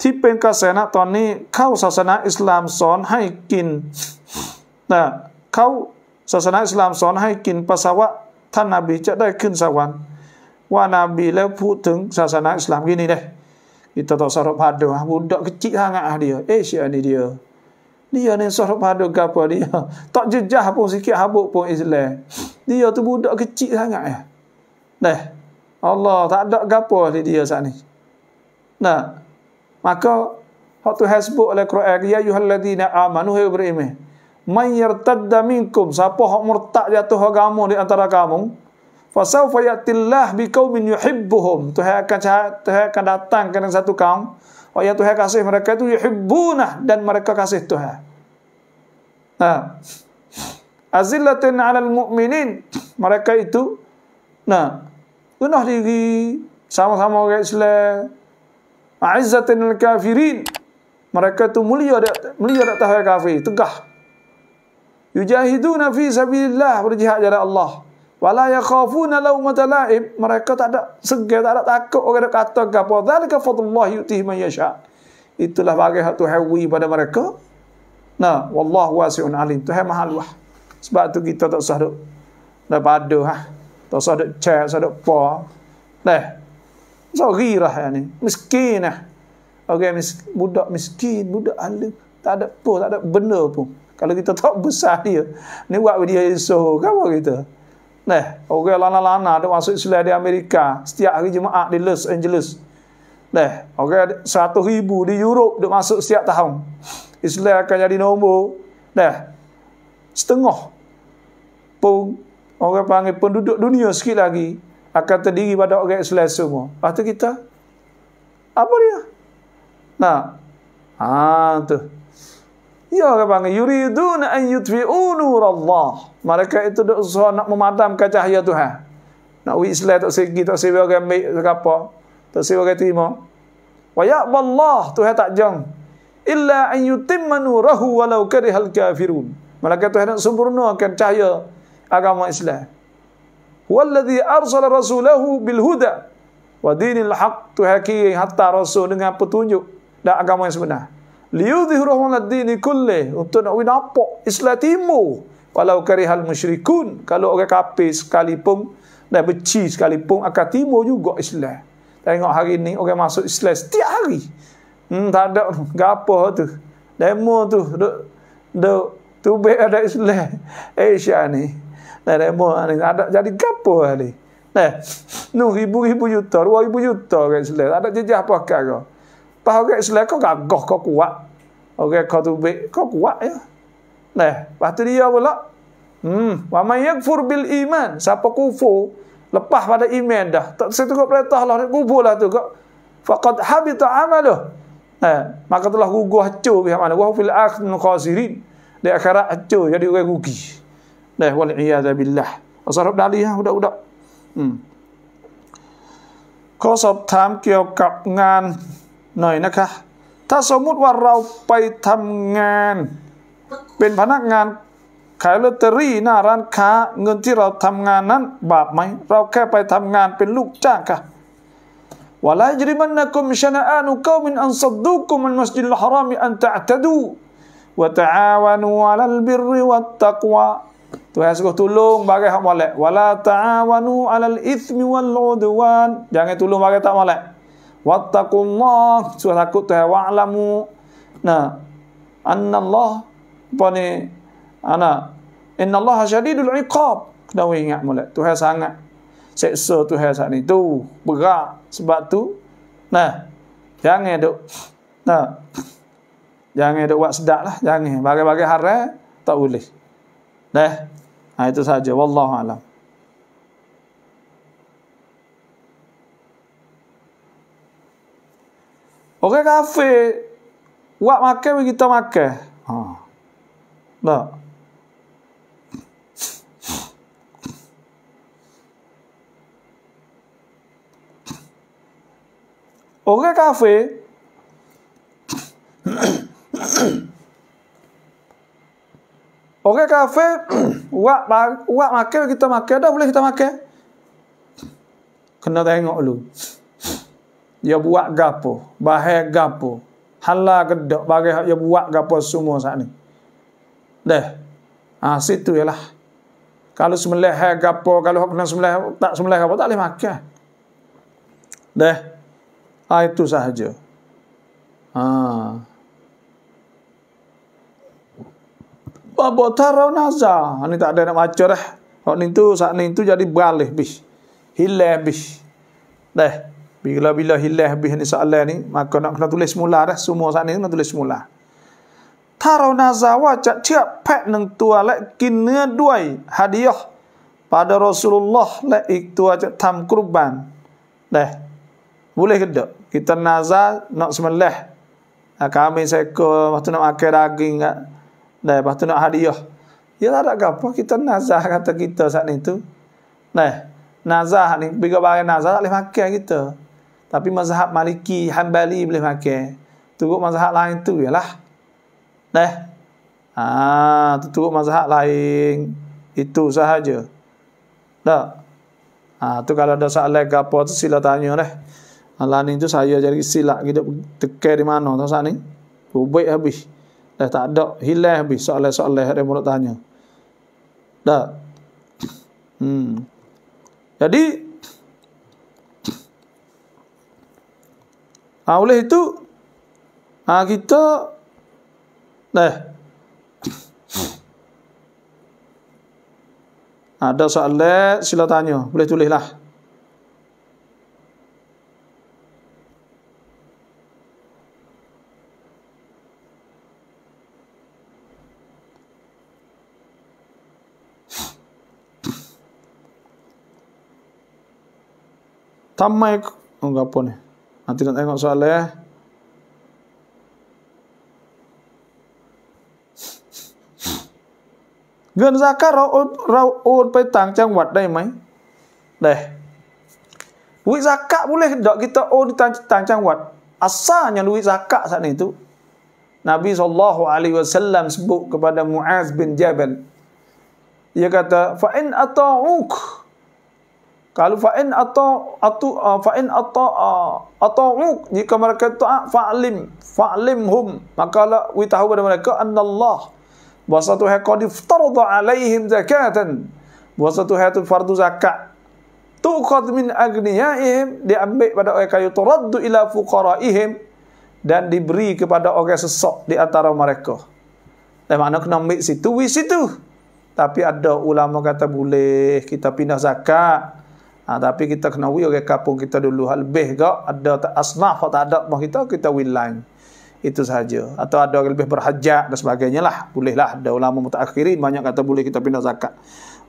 ที่เป็นกระแสนะตอนนี้เข้าศาสนาอิสลามสอนให้กินนะเขาศาสนาอิสลามสอนให้กินปัสสาวะท่านนาบีจะได้ขึ้นสวรรค์ว่านาบีแล้วพูดถึงศาสนาอิสลามกี่นี่เดย Kita tak sorok pada. Ah, budak kecil sangat ah dia. Eh, siapa ni dia? Dia ni sorok pada ke dia? Tak jejah pun sikit habuk pun Islam. Dia tu budak kecil sangat ya. Eh. Dah. Allah tak ada gapo di dia saat ni. Nah. Maka waktu hasbuk oleh Quran ya ayyuhalladzina amanu hayu beriman. Eh, Man yartadda minkum siapa hak murtad jatuh agama di antara kamu, Fasawfa yatillah biqaumin yuhibbuhum. Tuhan akan Tuhan akan datang ke dalam satu kaum. Wa oh, ya Tuhan kasih mereka itu yuhibbuna dan mereka kasih Tuhan. Nah. Azillatin 'alal mu'minin. Mereka itu nah bunuh diri sama-sama orang Islam. Azzatin al kafirin. Mereka itu mulia dak mulia dak tahu kafir, tegah. Yujahiduna fi sabilillah berjihad jalan Allah wala yakhafuna law mutalaib mereka tak ada segar tak ada takut orang nak kata gapo zalika fadlullah yutihi man yasha itulah bagi hak Tuhan wui pada mereka nah wallahu wasiun alim Tuhan maha luas sebab tu kita tak usah duk daripada ha tak usah duk cek usah duk pa lah sorirah ya ni miskin ah orang mis, budak miskin budak ala tak ada pun tak ada benda pun kalau kita tak besar dia ni buat dia esok kau kita Nah, orang lana-lana dia masuk Islam di Amerika. Setiap hari jemaah di Los Angeles. Nah, orang satu ribu di Europe dia masuk setiap tahun. Islam akan jadi nombor. Nah, setengah pun orang panggil penduduk dunia sikit lagi akan terdiri pada orang Islam semua. Lepas kita, apa dia? Nah, ah tu. Ya orang panggil yuriduna an yutfi'u nurallah. Mereka itu dok usaha nak memadamkan cahaya Tuhan. Nak wi Islam tak segi tak sewa orang ambil segapo. Tak sewa orang terima. Wa ya'ballah Tuhan tak jang. Illa an yutimma nurahu walau karihal kafirun. Mereka Tuhan nak sempurnakan cahaya agama Islam. Huwallazi arsala rasulahu bil huda wa dinil haq tuhaqi hatta rasul dengan petunjuk dan agama yang sebenar liyudhiruhu ala dini kulli untuk nak winapok Islam timur walau karihal musyrikun kalau orang kafir sekalipun dan beci sekalipun akan timur juga Islam tengok hari ni orang masuk Islam setiap hari hmm, tak ada gapo tu demo tu duk duk tu be ada Islam Asia ni dan demo ni ada jadi gapo ni Nah, nu ribu-ribu juta, dua ribu juta orang Islam. Ada jejak apa kau? Pak orang Islam kau gagah kau kuat. Orang kau tu baik kau kuat ya. Nah, waktu dia pula hmm, wa may yakfur bil iman, siapa kufur lepas pada iman dah. Tak saya tengok perintah lah kuburlah tu kau. Faqad habita amaluh. Nah, maka telah gugur hancur pihak mana. Wa fil akhirin khasirin. Di akhirat hancur jadi orang rugi. Nah, wal iyadha billah. Asarab dalih ah budak-budak. Hmm. Kau sob tam kiyo kap ngan หน่อยนะคะถ้าสมมุติว่าเราไปทำงาน เป็นพนักงานขายลอตเตอรี่หน้าร้านค้าเงินที่เราทำงานนั้นบาปไหมเราแค่ไปทำงานเป็นลูกจ้างค่ะวะลายริมันนะกุมชนะอานุกามินอันสัดดูกุมันมัสยิดลฮารามีอันตะตะดูวะตะอาวนอะลัลบิริวัตตักวา t สกุ n suruh t ง l o n g bagi hak วะลาตะอาว t น a อ a ล u a l ิ l ithmi ล a l udwan. j ง n g ี้ t o ุ o งบางแ i ่ง k molek. Wattaqullah Suruh takut tu Wa'alamu Nah Anna Allah Apa ni Anna ah, Inna Allah syadidul iqab Kena ingat mulai Tuhan sangat Seksa Tuhan saat ni Tu Berat Sebab tu Nah Jangan duk Nah Jangan duk buat sedap lah Jangan Bagai-bagai haram Tak boleh Dah Nah ha, itu saja Wallahu alam Orang kafe buat makan bagi kita makan. Ha. Tak. Orang kafe Orang kafe buat buat makan kita makan dah boleh kita makan. Kena tengok dulu. Ya buat gapo, bahaya gapo, hala gedok bagi Ya buat gapo semua saat ni. Dah, ah ha, situ ialah. Kalau semula hai gapo, kalau hok nang semula tak semula gapo tak boleh makan. Deh, ha, itu sahaja. Ha. Babo tarau naza, ini ha, tak ada nak baca dah. Hok ni tu saat ni tu jadi balik, bis. Hilang bis. Deh, bila bila hilah bih ni soalan ni, maka nak kena tulis semula dah semua sana nak tulis semula. Tarau nazawa cak tiap pet nang tua lek kinne duai hadiah pada Rasulullah lek itu aja tam kurban. Dah. Boleh ke tak? Kita nazar nak semelah. Nah, ha, kami seko waktu nak akhir daging enggak. Dah waktu nak hadiah. Ya tak ada apa kita nazar kata kita saat itu. Nah, nazar ni bila bagi nazar tak boleh makan kita. Tapi mazhab Maliki, hambali boleh pakai. Turut mazhab lain tu lah. Dah. Eh? Ah, ha, turut mazhab lain itu sahaja. Tak. Ah, tu kalau ada soalan ke apa tu sila tanya dah. Alah ni tu saya jadi silap kita tekan di mana tu sat ni. Ubik habis. Dah tak ada hilang habis soalan-soalan yang mereka tanya. Tak. Hmm. Jadi Ha, oleh itu ha, kita eh ada soalan sila tanya boleh tulislah Tamai, oh, enggak apa nih. Nanti nak tengok soal eh. Gun zakar rau un petang wat, dai mai. Dah. Duit zakat boleh dak kita oh di tang tang cangwat. Asalnya duit zakat saat itu Nabi sallallahu alaihi wasallam sebut kepada Muaz bin Jabal. Dia kata, "Fa in ata'uk" Kalau fa'in atau atau uh, fa'in atau uh, atau jika mereka taat fa'lim fa'lim hum maka lah kita tahu kepada mereka an Allah buat satu hal kau difterdu alaihim zakatan buat satu hal itu fardu zakat tu kau min agniyahim diambil pada orang kayu teradu ila ihim dan diberi kepada orang sesok di antara mereka. Dan makna kena ambil situ, wis situ. Tapi ada ulama kata boleh kita pindah zakat. Ha, tapi kita kena wi orang kampung kita dulu hal lebih gak ada tak asnaf tak ada mah kita kita lain Itu saja. Atau ada orang lebih berhajat dan sebagainya lah. Bolehlah ada ulama mutaakhirin banyak kata boleh kita pindah zakat.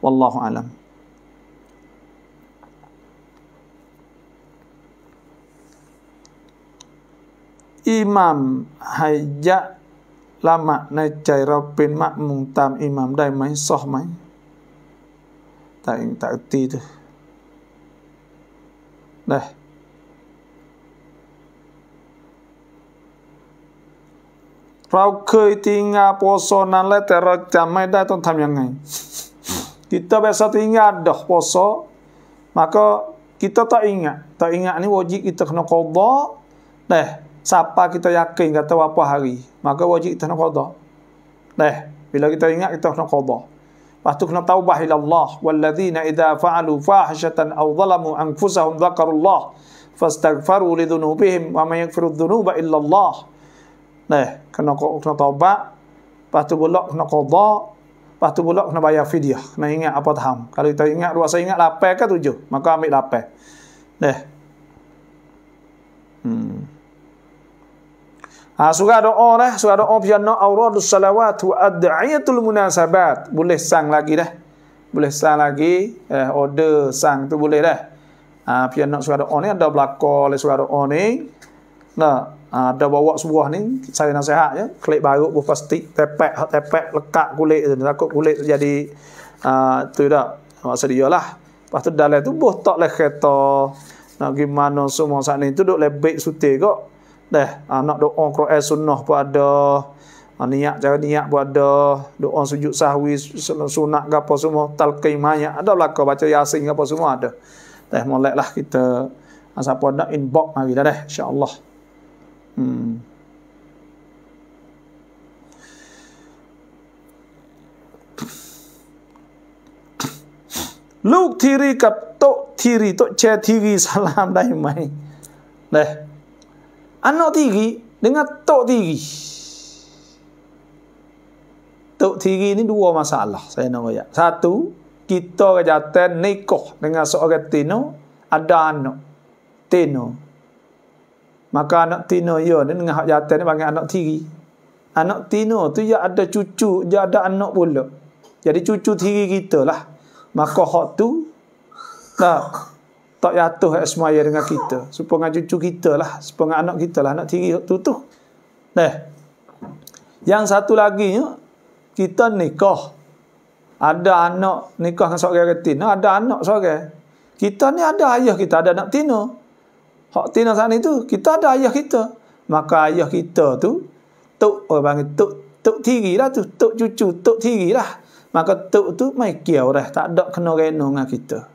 Wallahu alam. Imam hajat lama na cai makmum tam imam dai mai sah mai. Tak tak tidur. Né? เราเคยติงาโปโซนั้นแล้วแต่เราจำไม่ได้ต้องทำยังไงกิตาเบสติงาดอกโปโซมาก็กิตาตอิงาตอิงานี่วจิกิตาขนกอดอนะสัปปะกิตายักเก่งกัตวะปะฮารีมาก็วจิกิตาขนกอดอนะเวลากิตาอิงาอิตาขนกอดอ Lepas tu kena taubah ila Allah. Wallazina idza fa'alu fahishatan aw zalamu anfusahum dzakarullah fastaghfiru li dzunubihim wa may yaghfiru dzunuba illa Allah. Nah, kena kena taubat. Lepas tu pula kena qada. Lepas tu pula kena bayar fidyah. Kena ingat apa tahu. Kalau kita ingat dua saya ingat 8 ke 7, maka ambil 8. Nah. Hmm. Ha, surah doa lah. Surah doa biar nak awrad salawat wa ad'ayatul munasabat. Boleh sang lagi dah. Boleh sang lagi. Eh, order sang tu boleh dah. Ha, ah, biar nak surah doa ni ada belakang oleh surah doa ni. Nah, ah, ada bawa sebuah ni. Saya sehat je. Klik baru pun pasti. Tepek, tepek, lekat kulit je. Takut kulit jadi. Uh, tu dah. Maksud dia lah. Lepas tu dalam tu. Boh tak leh kereta. Nak gimana semua saat ni. Tu duduk lebih sutir kok teh ha, ah, nak doa Quran sunnah pun ada ha, niat cara niat pun ada doa sujud sahwi sunat ke apa semua talqin mayat ada kau baca yasin ke apa semua ada dah molek lah kita ha, siapa nak inbox mari dah deh insyaallah hmm ลูกทีรีกับโต๊ะทีรีโต๊ะแชร์ทีรีสลามได้ไหมเนี่ย Anak tiri dengan tok tiri. Tok tiri ni dua masalah saya nak royak. Satu, kita kejatan nikah dengan seorang tino ada anak tino. Maka anak tino ya dengan hak jatan ni panggil anak tiri. Anak tino tu ya ada cucu, ya ada anak pula. Jadi cucu tiri kita lah. Maka hak tu tak tak jatuh hak semaya dengan kita. Supaya dengan cucu kita lah. Supaya dengan anak kita lah. Anak tiri tu tu. Nah. Yang satu lagi Kita nikah. Ada anak nikah dengan seorang retina. Ada anak seorang. Kita ni ada ayah kita. Ada anak Tino. Hak Tino sana itu. Kita ada ayah kita. Maka ayah kita tu. Tuk. Orang panggil tuk. Tuk tiri lah tu. Tuk cucu. Tuk tiri lah. Maka tuk tu. kiau orang. Lah. Tak ada kena renung dengan kita.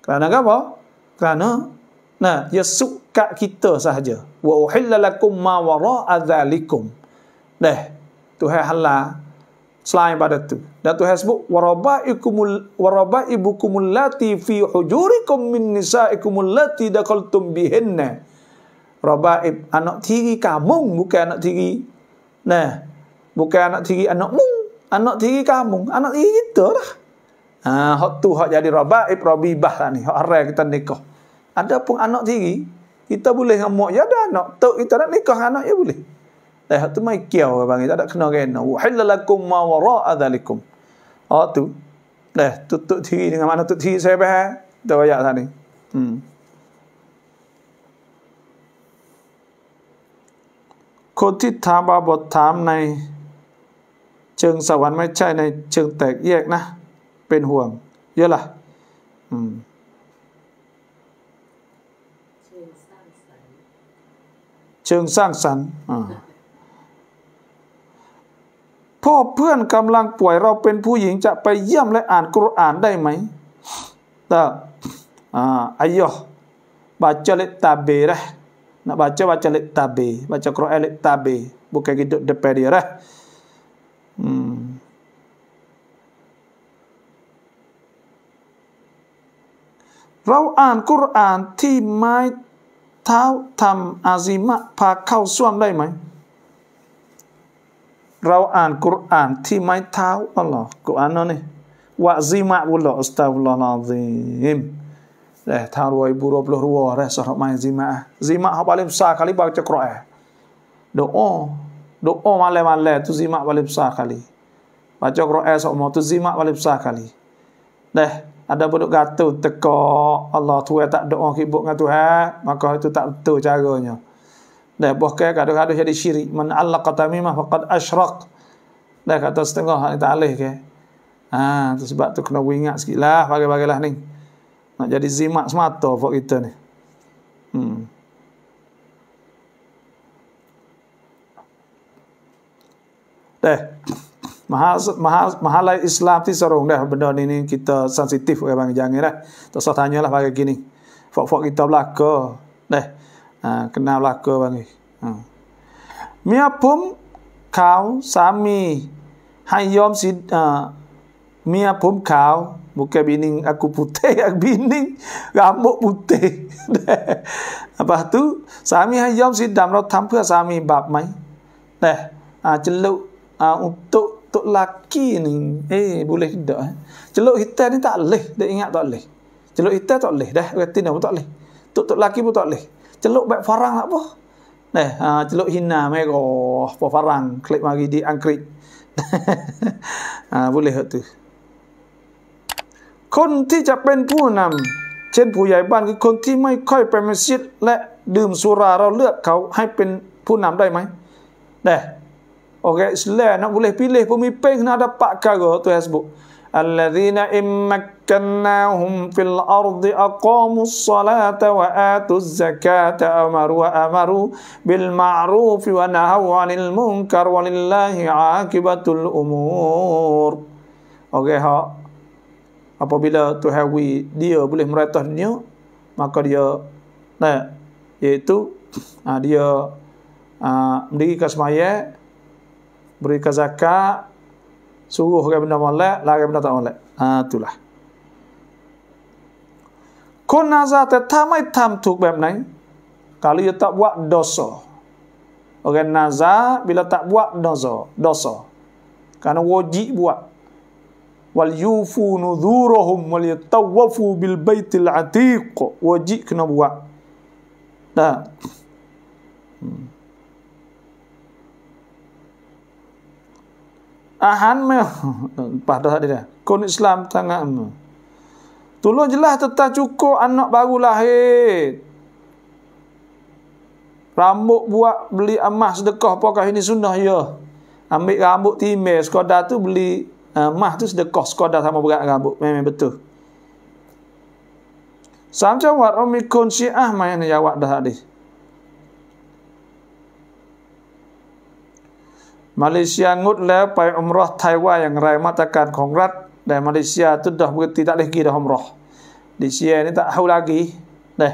Kerana apa? kerana nah dia suka kita sahaja wa uhillalakum ma wara adzalikum deh tuhan halal selain pada tu dan tuhan sebut warabaikumul warabaibukumul lati fi hujurikum min nisaikumul lati dakaltum bihinna rabaib anak tiri kamu bukan anak tiri nah bukan anak tiri anakmu anak tiri kamu anak tiri kita lah ha hak tu hak jadi rabaib rabibah lah ni hak arai kita nikah ada pun anak tiri, kita boleh dengan mak ya ada anak. Tok kita nak nikah dengan anak ya boleh. Eh, tu mai kiau orang panggil, tak ada kena kena. Uhillalakum ma wara'a Oh tu. Eh, tutup diri dengan mana tutup diri saya bah. Tu ayat sana. Hmm. คนที่ทำบาบทถามในเชิงสวรรค์ไม่ใช่ในเชิงแตกแยกนะเป็นห่วงเยอะละ่ะอืมชิงสร้างสรรค์พ่อเพื่อนกำลังป่วยเราเป็นผู้หญิง จะไปเยี่ยมและอ่านกุรอานได้ไหมแต่อายอบาจเลตตาเบระนะบาจบาจเลตตาเบบาจกรอเลตตาเบบุก a ิด i t u เ e p a n dia อ a h h า m Rau'an Quran t เท้าทำอาซิมะพาเข้าส้วมได้ไหม เราอ่านกุรอานที่ไม้เท้าอัลลอฮ์กุรอานนั่นนี่วะซิมะบุลลอฮ์อัสตาวุลลอฮิมดต่ทารวยบุรบลรัวเรสรมัยซิมะซิมะเขาบาลิบซาคาลิบากจะกรอดโอดโอมาเลยมาเลยตุซิมะบาลิบซาคาลิบากจะกรอสอมอตุซิมะบาลิบซาคาลิเด้ ada pun duk gatu teko Allah tu tak doa kibuk dengan Tuhan maka itu tak betul caranya dan bahkan kadang-kadang jadi syirik man allaqa tamimah faqad asyraq dan kata setengah ni tak alih ke ha tu sebab tu kena ingat sikitlah bagai-bagailah ni nak jadi zimat semata buat kita ni hmm deh mahalai Islam ti sorong dah benda ni ni kita sensitif ke bang jangan dah. Tak usah tanyalah pagi gini. Fok-fok kita belaka. Dah. Ha kena belaka bang. Ha. Mia pum kau sami hai yom si ha. mia pum kau muka bining aku putih aku bining rambut putih. Apa tu? Sami hai yom si damrot tampa sami bab mai. Dah. Ha celuk ha, untuk Tok laki ni eh boleh tak eh? Celuk hitam ni tak leh, dia ingat tak leh. Celuk hitam tak leh dah, kata dia pun tak leh. Tok tok laki pun tak leh. Celuk baik farang apa? Nah, eh, ha, celuk hina merah, apa farang, klik mari di angkrit. ha, boleh tak tu. Kon ti ja pen pu nam. Chen pu yai ban ke kon ti mai koi pe masjid le dum sura rao leuk kau hai pen pu nam dai mai? Dah. Orang Islam nak boleh pilih pemimpin kena ada empat perkara tu yang sebut. Alladzina immakkannahum fil ardi aqamus salata wa atuz zakata amaru wa amaru bil ma'ruf wa nahaw 'anil munkar walillahi 'aqibatul umur. Okey ha. apabila Tuhan dia boleh meratah dunia maka dia nah iaitu ah, dia uh, mendirikan semayat Berikan zakat suruh orang benda molek larang benda tak molek ha itulah kon naza tetamai tam tuk bab nai kalau dia tak buat dosa orang naza bila tak buat dosa dosa karena wajib buat wal yufu nuzurahum wal yatawafu bil baitil atiq wajib kena buat dah hmm. ahanmu pada hadir kon Islam tanganmu tulung jelah tetap cukup anak baru lahir rambut buat beli emas sedekah pokah ini sunnah ya ambil rambut timel skoda tu beli eh, emas tu sedekah skoda sama berat rambut memang betul Sampai wa ummi kun si ah ni jawab dah hadis มาเลเซียงดแล้วไปอุมรห์ไทยว่าอย่างไรมาตรการของรัฐในมาเลเซียตุดดอกเบติตะลิกีดอกอุมรห์ดิเซียนี่ตะฮูลากีเด้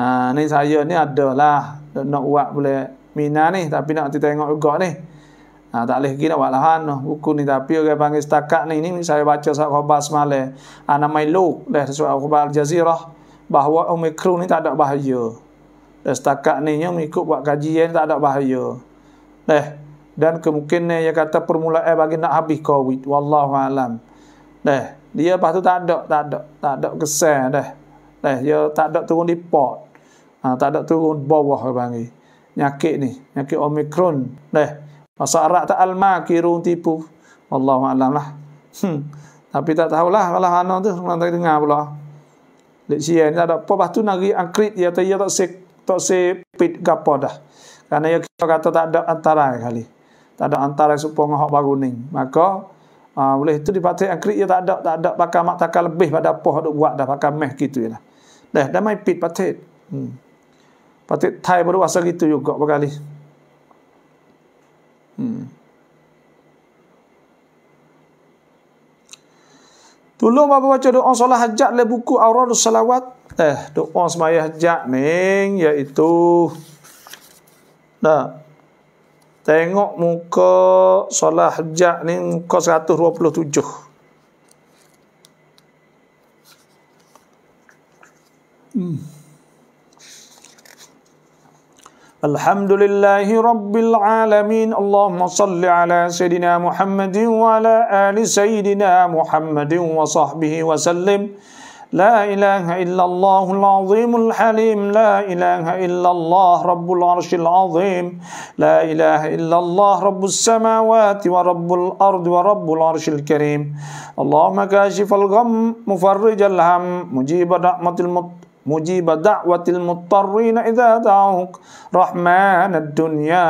อในสายเยอนี่อัดเดอร์ลาเนาะวะเบลมีนานี่แต่พี่น้องติดใจงอกก่อนนี่ Ah, tak ha, boleh kira walahan. No. Buku ni tapi orang panggil setakat ni. Ini saya baca sahabat khabar semalam. Anak Milo. Dah sesuai Jazirah. Bahawa Omikron ni tak ada bahaya. Dah setakat Yang ikut buat kajian tak ada bahaya. Dah dan kemungkinan yang kata permulaan bagi nak habis covid wallahu alam deh dia lepas tu tak ada tak ada tak ada kesan deh deh dia tak ada turun di port ha, tak ada turun bawah ke bagi nyakit ni nyakit omikron deh masa arak tak alma kirun tipu wallahu alam lah hmm. tapi tak tahulah kalau hana tu orang tak dengar pula lek sian ni tak ada apa lepas tu nari angkrit dia tak dia tak se, tak sik pit gapo dah kerana dia kata tak ada antara kali tak ada antara supong ngahok baru ni maka uh, boleh itu dipatih angkrik ya tak ada tak ada pakai mak takal lebih pada poh duk buat dah pakai meh gitu lah. dah dah main pit patih hmm. patih thai baru asal gitu juga berkali hmm. Tolong bapa baca doa solat hajat le buku Aurad Salawat. Eh, doa semaya hajat ning iaitu nah Tengok muka solat hajat ni muka 127. Hmm. Alhamdulillahi Rabbil Alamin Allahumma salli ala Sayyidina Muhammadin wa ala ali Sayyidina Muhammadin wa sahbihi wa sallim لا إله إلا الله العظيم الحليم لا إله إلا الله رب العرش العظيم لا إله إلا الله رب السماوات ورب الأرض ورب العرش الكريم اللهم كاشف الغم مفرج الهم مجيب رحمة المضطر مجيب دعوة المضطرين إذا دعوك رحمن الدنيا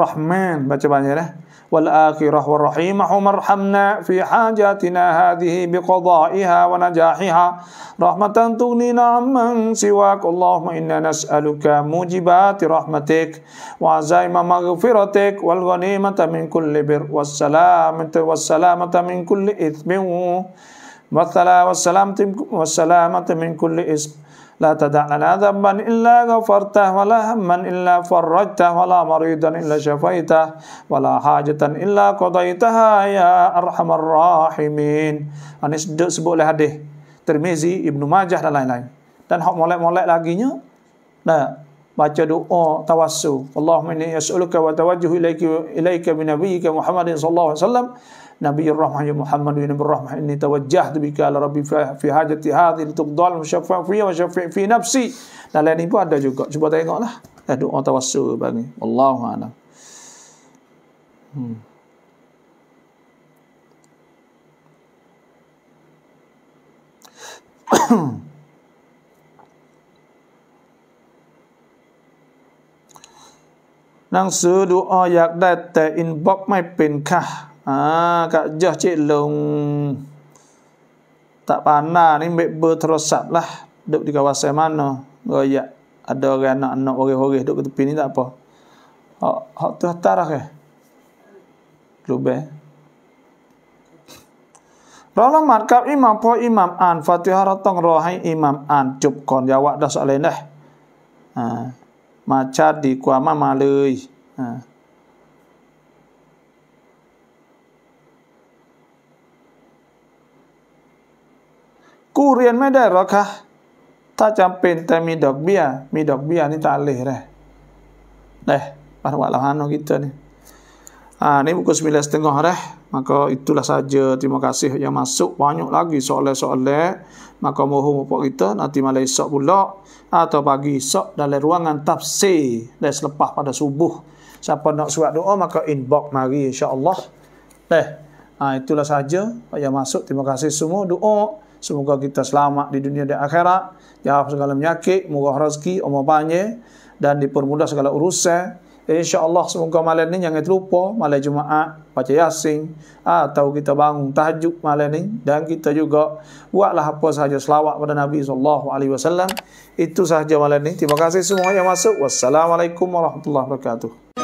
رحمن ما تبان له والآخرة والرحيم هم ارحمنا في حاجاتنا هذه بقضائها ونجاحها رحمة تغنينا عمن سواك اللهم إنا نسألك موجبات رحمتك وعزائم مغفرتك والغنيمة من كل بر والسلامة والسلامة من كل إثم والسلامة من كل إثم لا تدع لنا ذنبا إلا غفرته ولا هما إلا فرجته ولا مريضا إلا شفيته ولا حاجة إلا قضيتها يا أرحم الراحمين Ini sebut oleh hadis Tirmizi, Ibnu Majah dan lain-lain Dan hak molek-molek laginya Nah, baca doa tawassul Allahumma inni as'aluka wa tawajjuhu ilaika ilaika bi nabiyyika Muhammadin sallallahu alaihi wasallam Nabi الرحمة محمد بن الرحمة إني توجهت بك على ربي في حاجة هذه لتقضى المشفع في وشفع في نفسي Dan lain ni ada juga. Cuba tengoklah. Dah doa tawassul bang ni. Wallahu a'lam. Hmm. Nang su doa dat te inbox mai pin Haa, Kak Jah Cik Long. Tak panah ni, ambil berterosap lah. Duduk di kawasan mana. Royak. Ada orang anak-anak horis-horis duduk ke tepi ni tak apa. Hak, hak tu hatar lah ke? Lubeh. Rahmat kap imam po imam an fatihah ratong rohai imam an cup kon jawab dah soalan dah. Ha. Macat di kuama malui. Ha. กู้เรียนไม่ได้หรอคะถ้าจําเป็นแต่มีดอกเบี้ยมีดอกเบี้ยนี่ตาเละเลยได้ปฏิวัติละฮานองกิตเตอร์นี่อันนี้บุคุสมิลสติงห์เรห์มากอิตุลาซาเจอติมากาซิฮ์ยามาสุวานุลากิโซเลโซเลมากอมูฮูมุปกิตเตอร์นาติมาเลสโซบุลโลอาตอปากิโซดาเลรวงันทับซีเดสเลปะพัดสุบุห์ซาปนอกสวดดูโอมากออินบ็อกมารีอินชาอัลลอฮ์ได้อ่าอิตุลาซาเจอพยามาสุติมากาซิฮ์ซุโมดูโอ Semoga kita selamat di dunia dan akhirat. Ya Allah segala menyakit, moga rezeki, umur panjang dan dipermudah segala urusan. Eh, InsyaAllah semoga malam ini jangan terlupa malam Jumaat baca Yasin atau ah, kita bangun tahajud malam ini dan kita juga buatlah apa sahaja selawat pada Nabi SAW. Itu sahaja malam ini. Terima kasih semua yang masuk. Wassalamualaikum warahmatullahi wabarakatuh.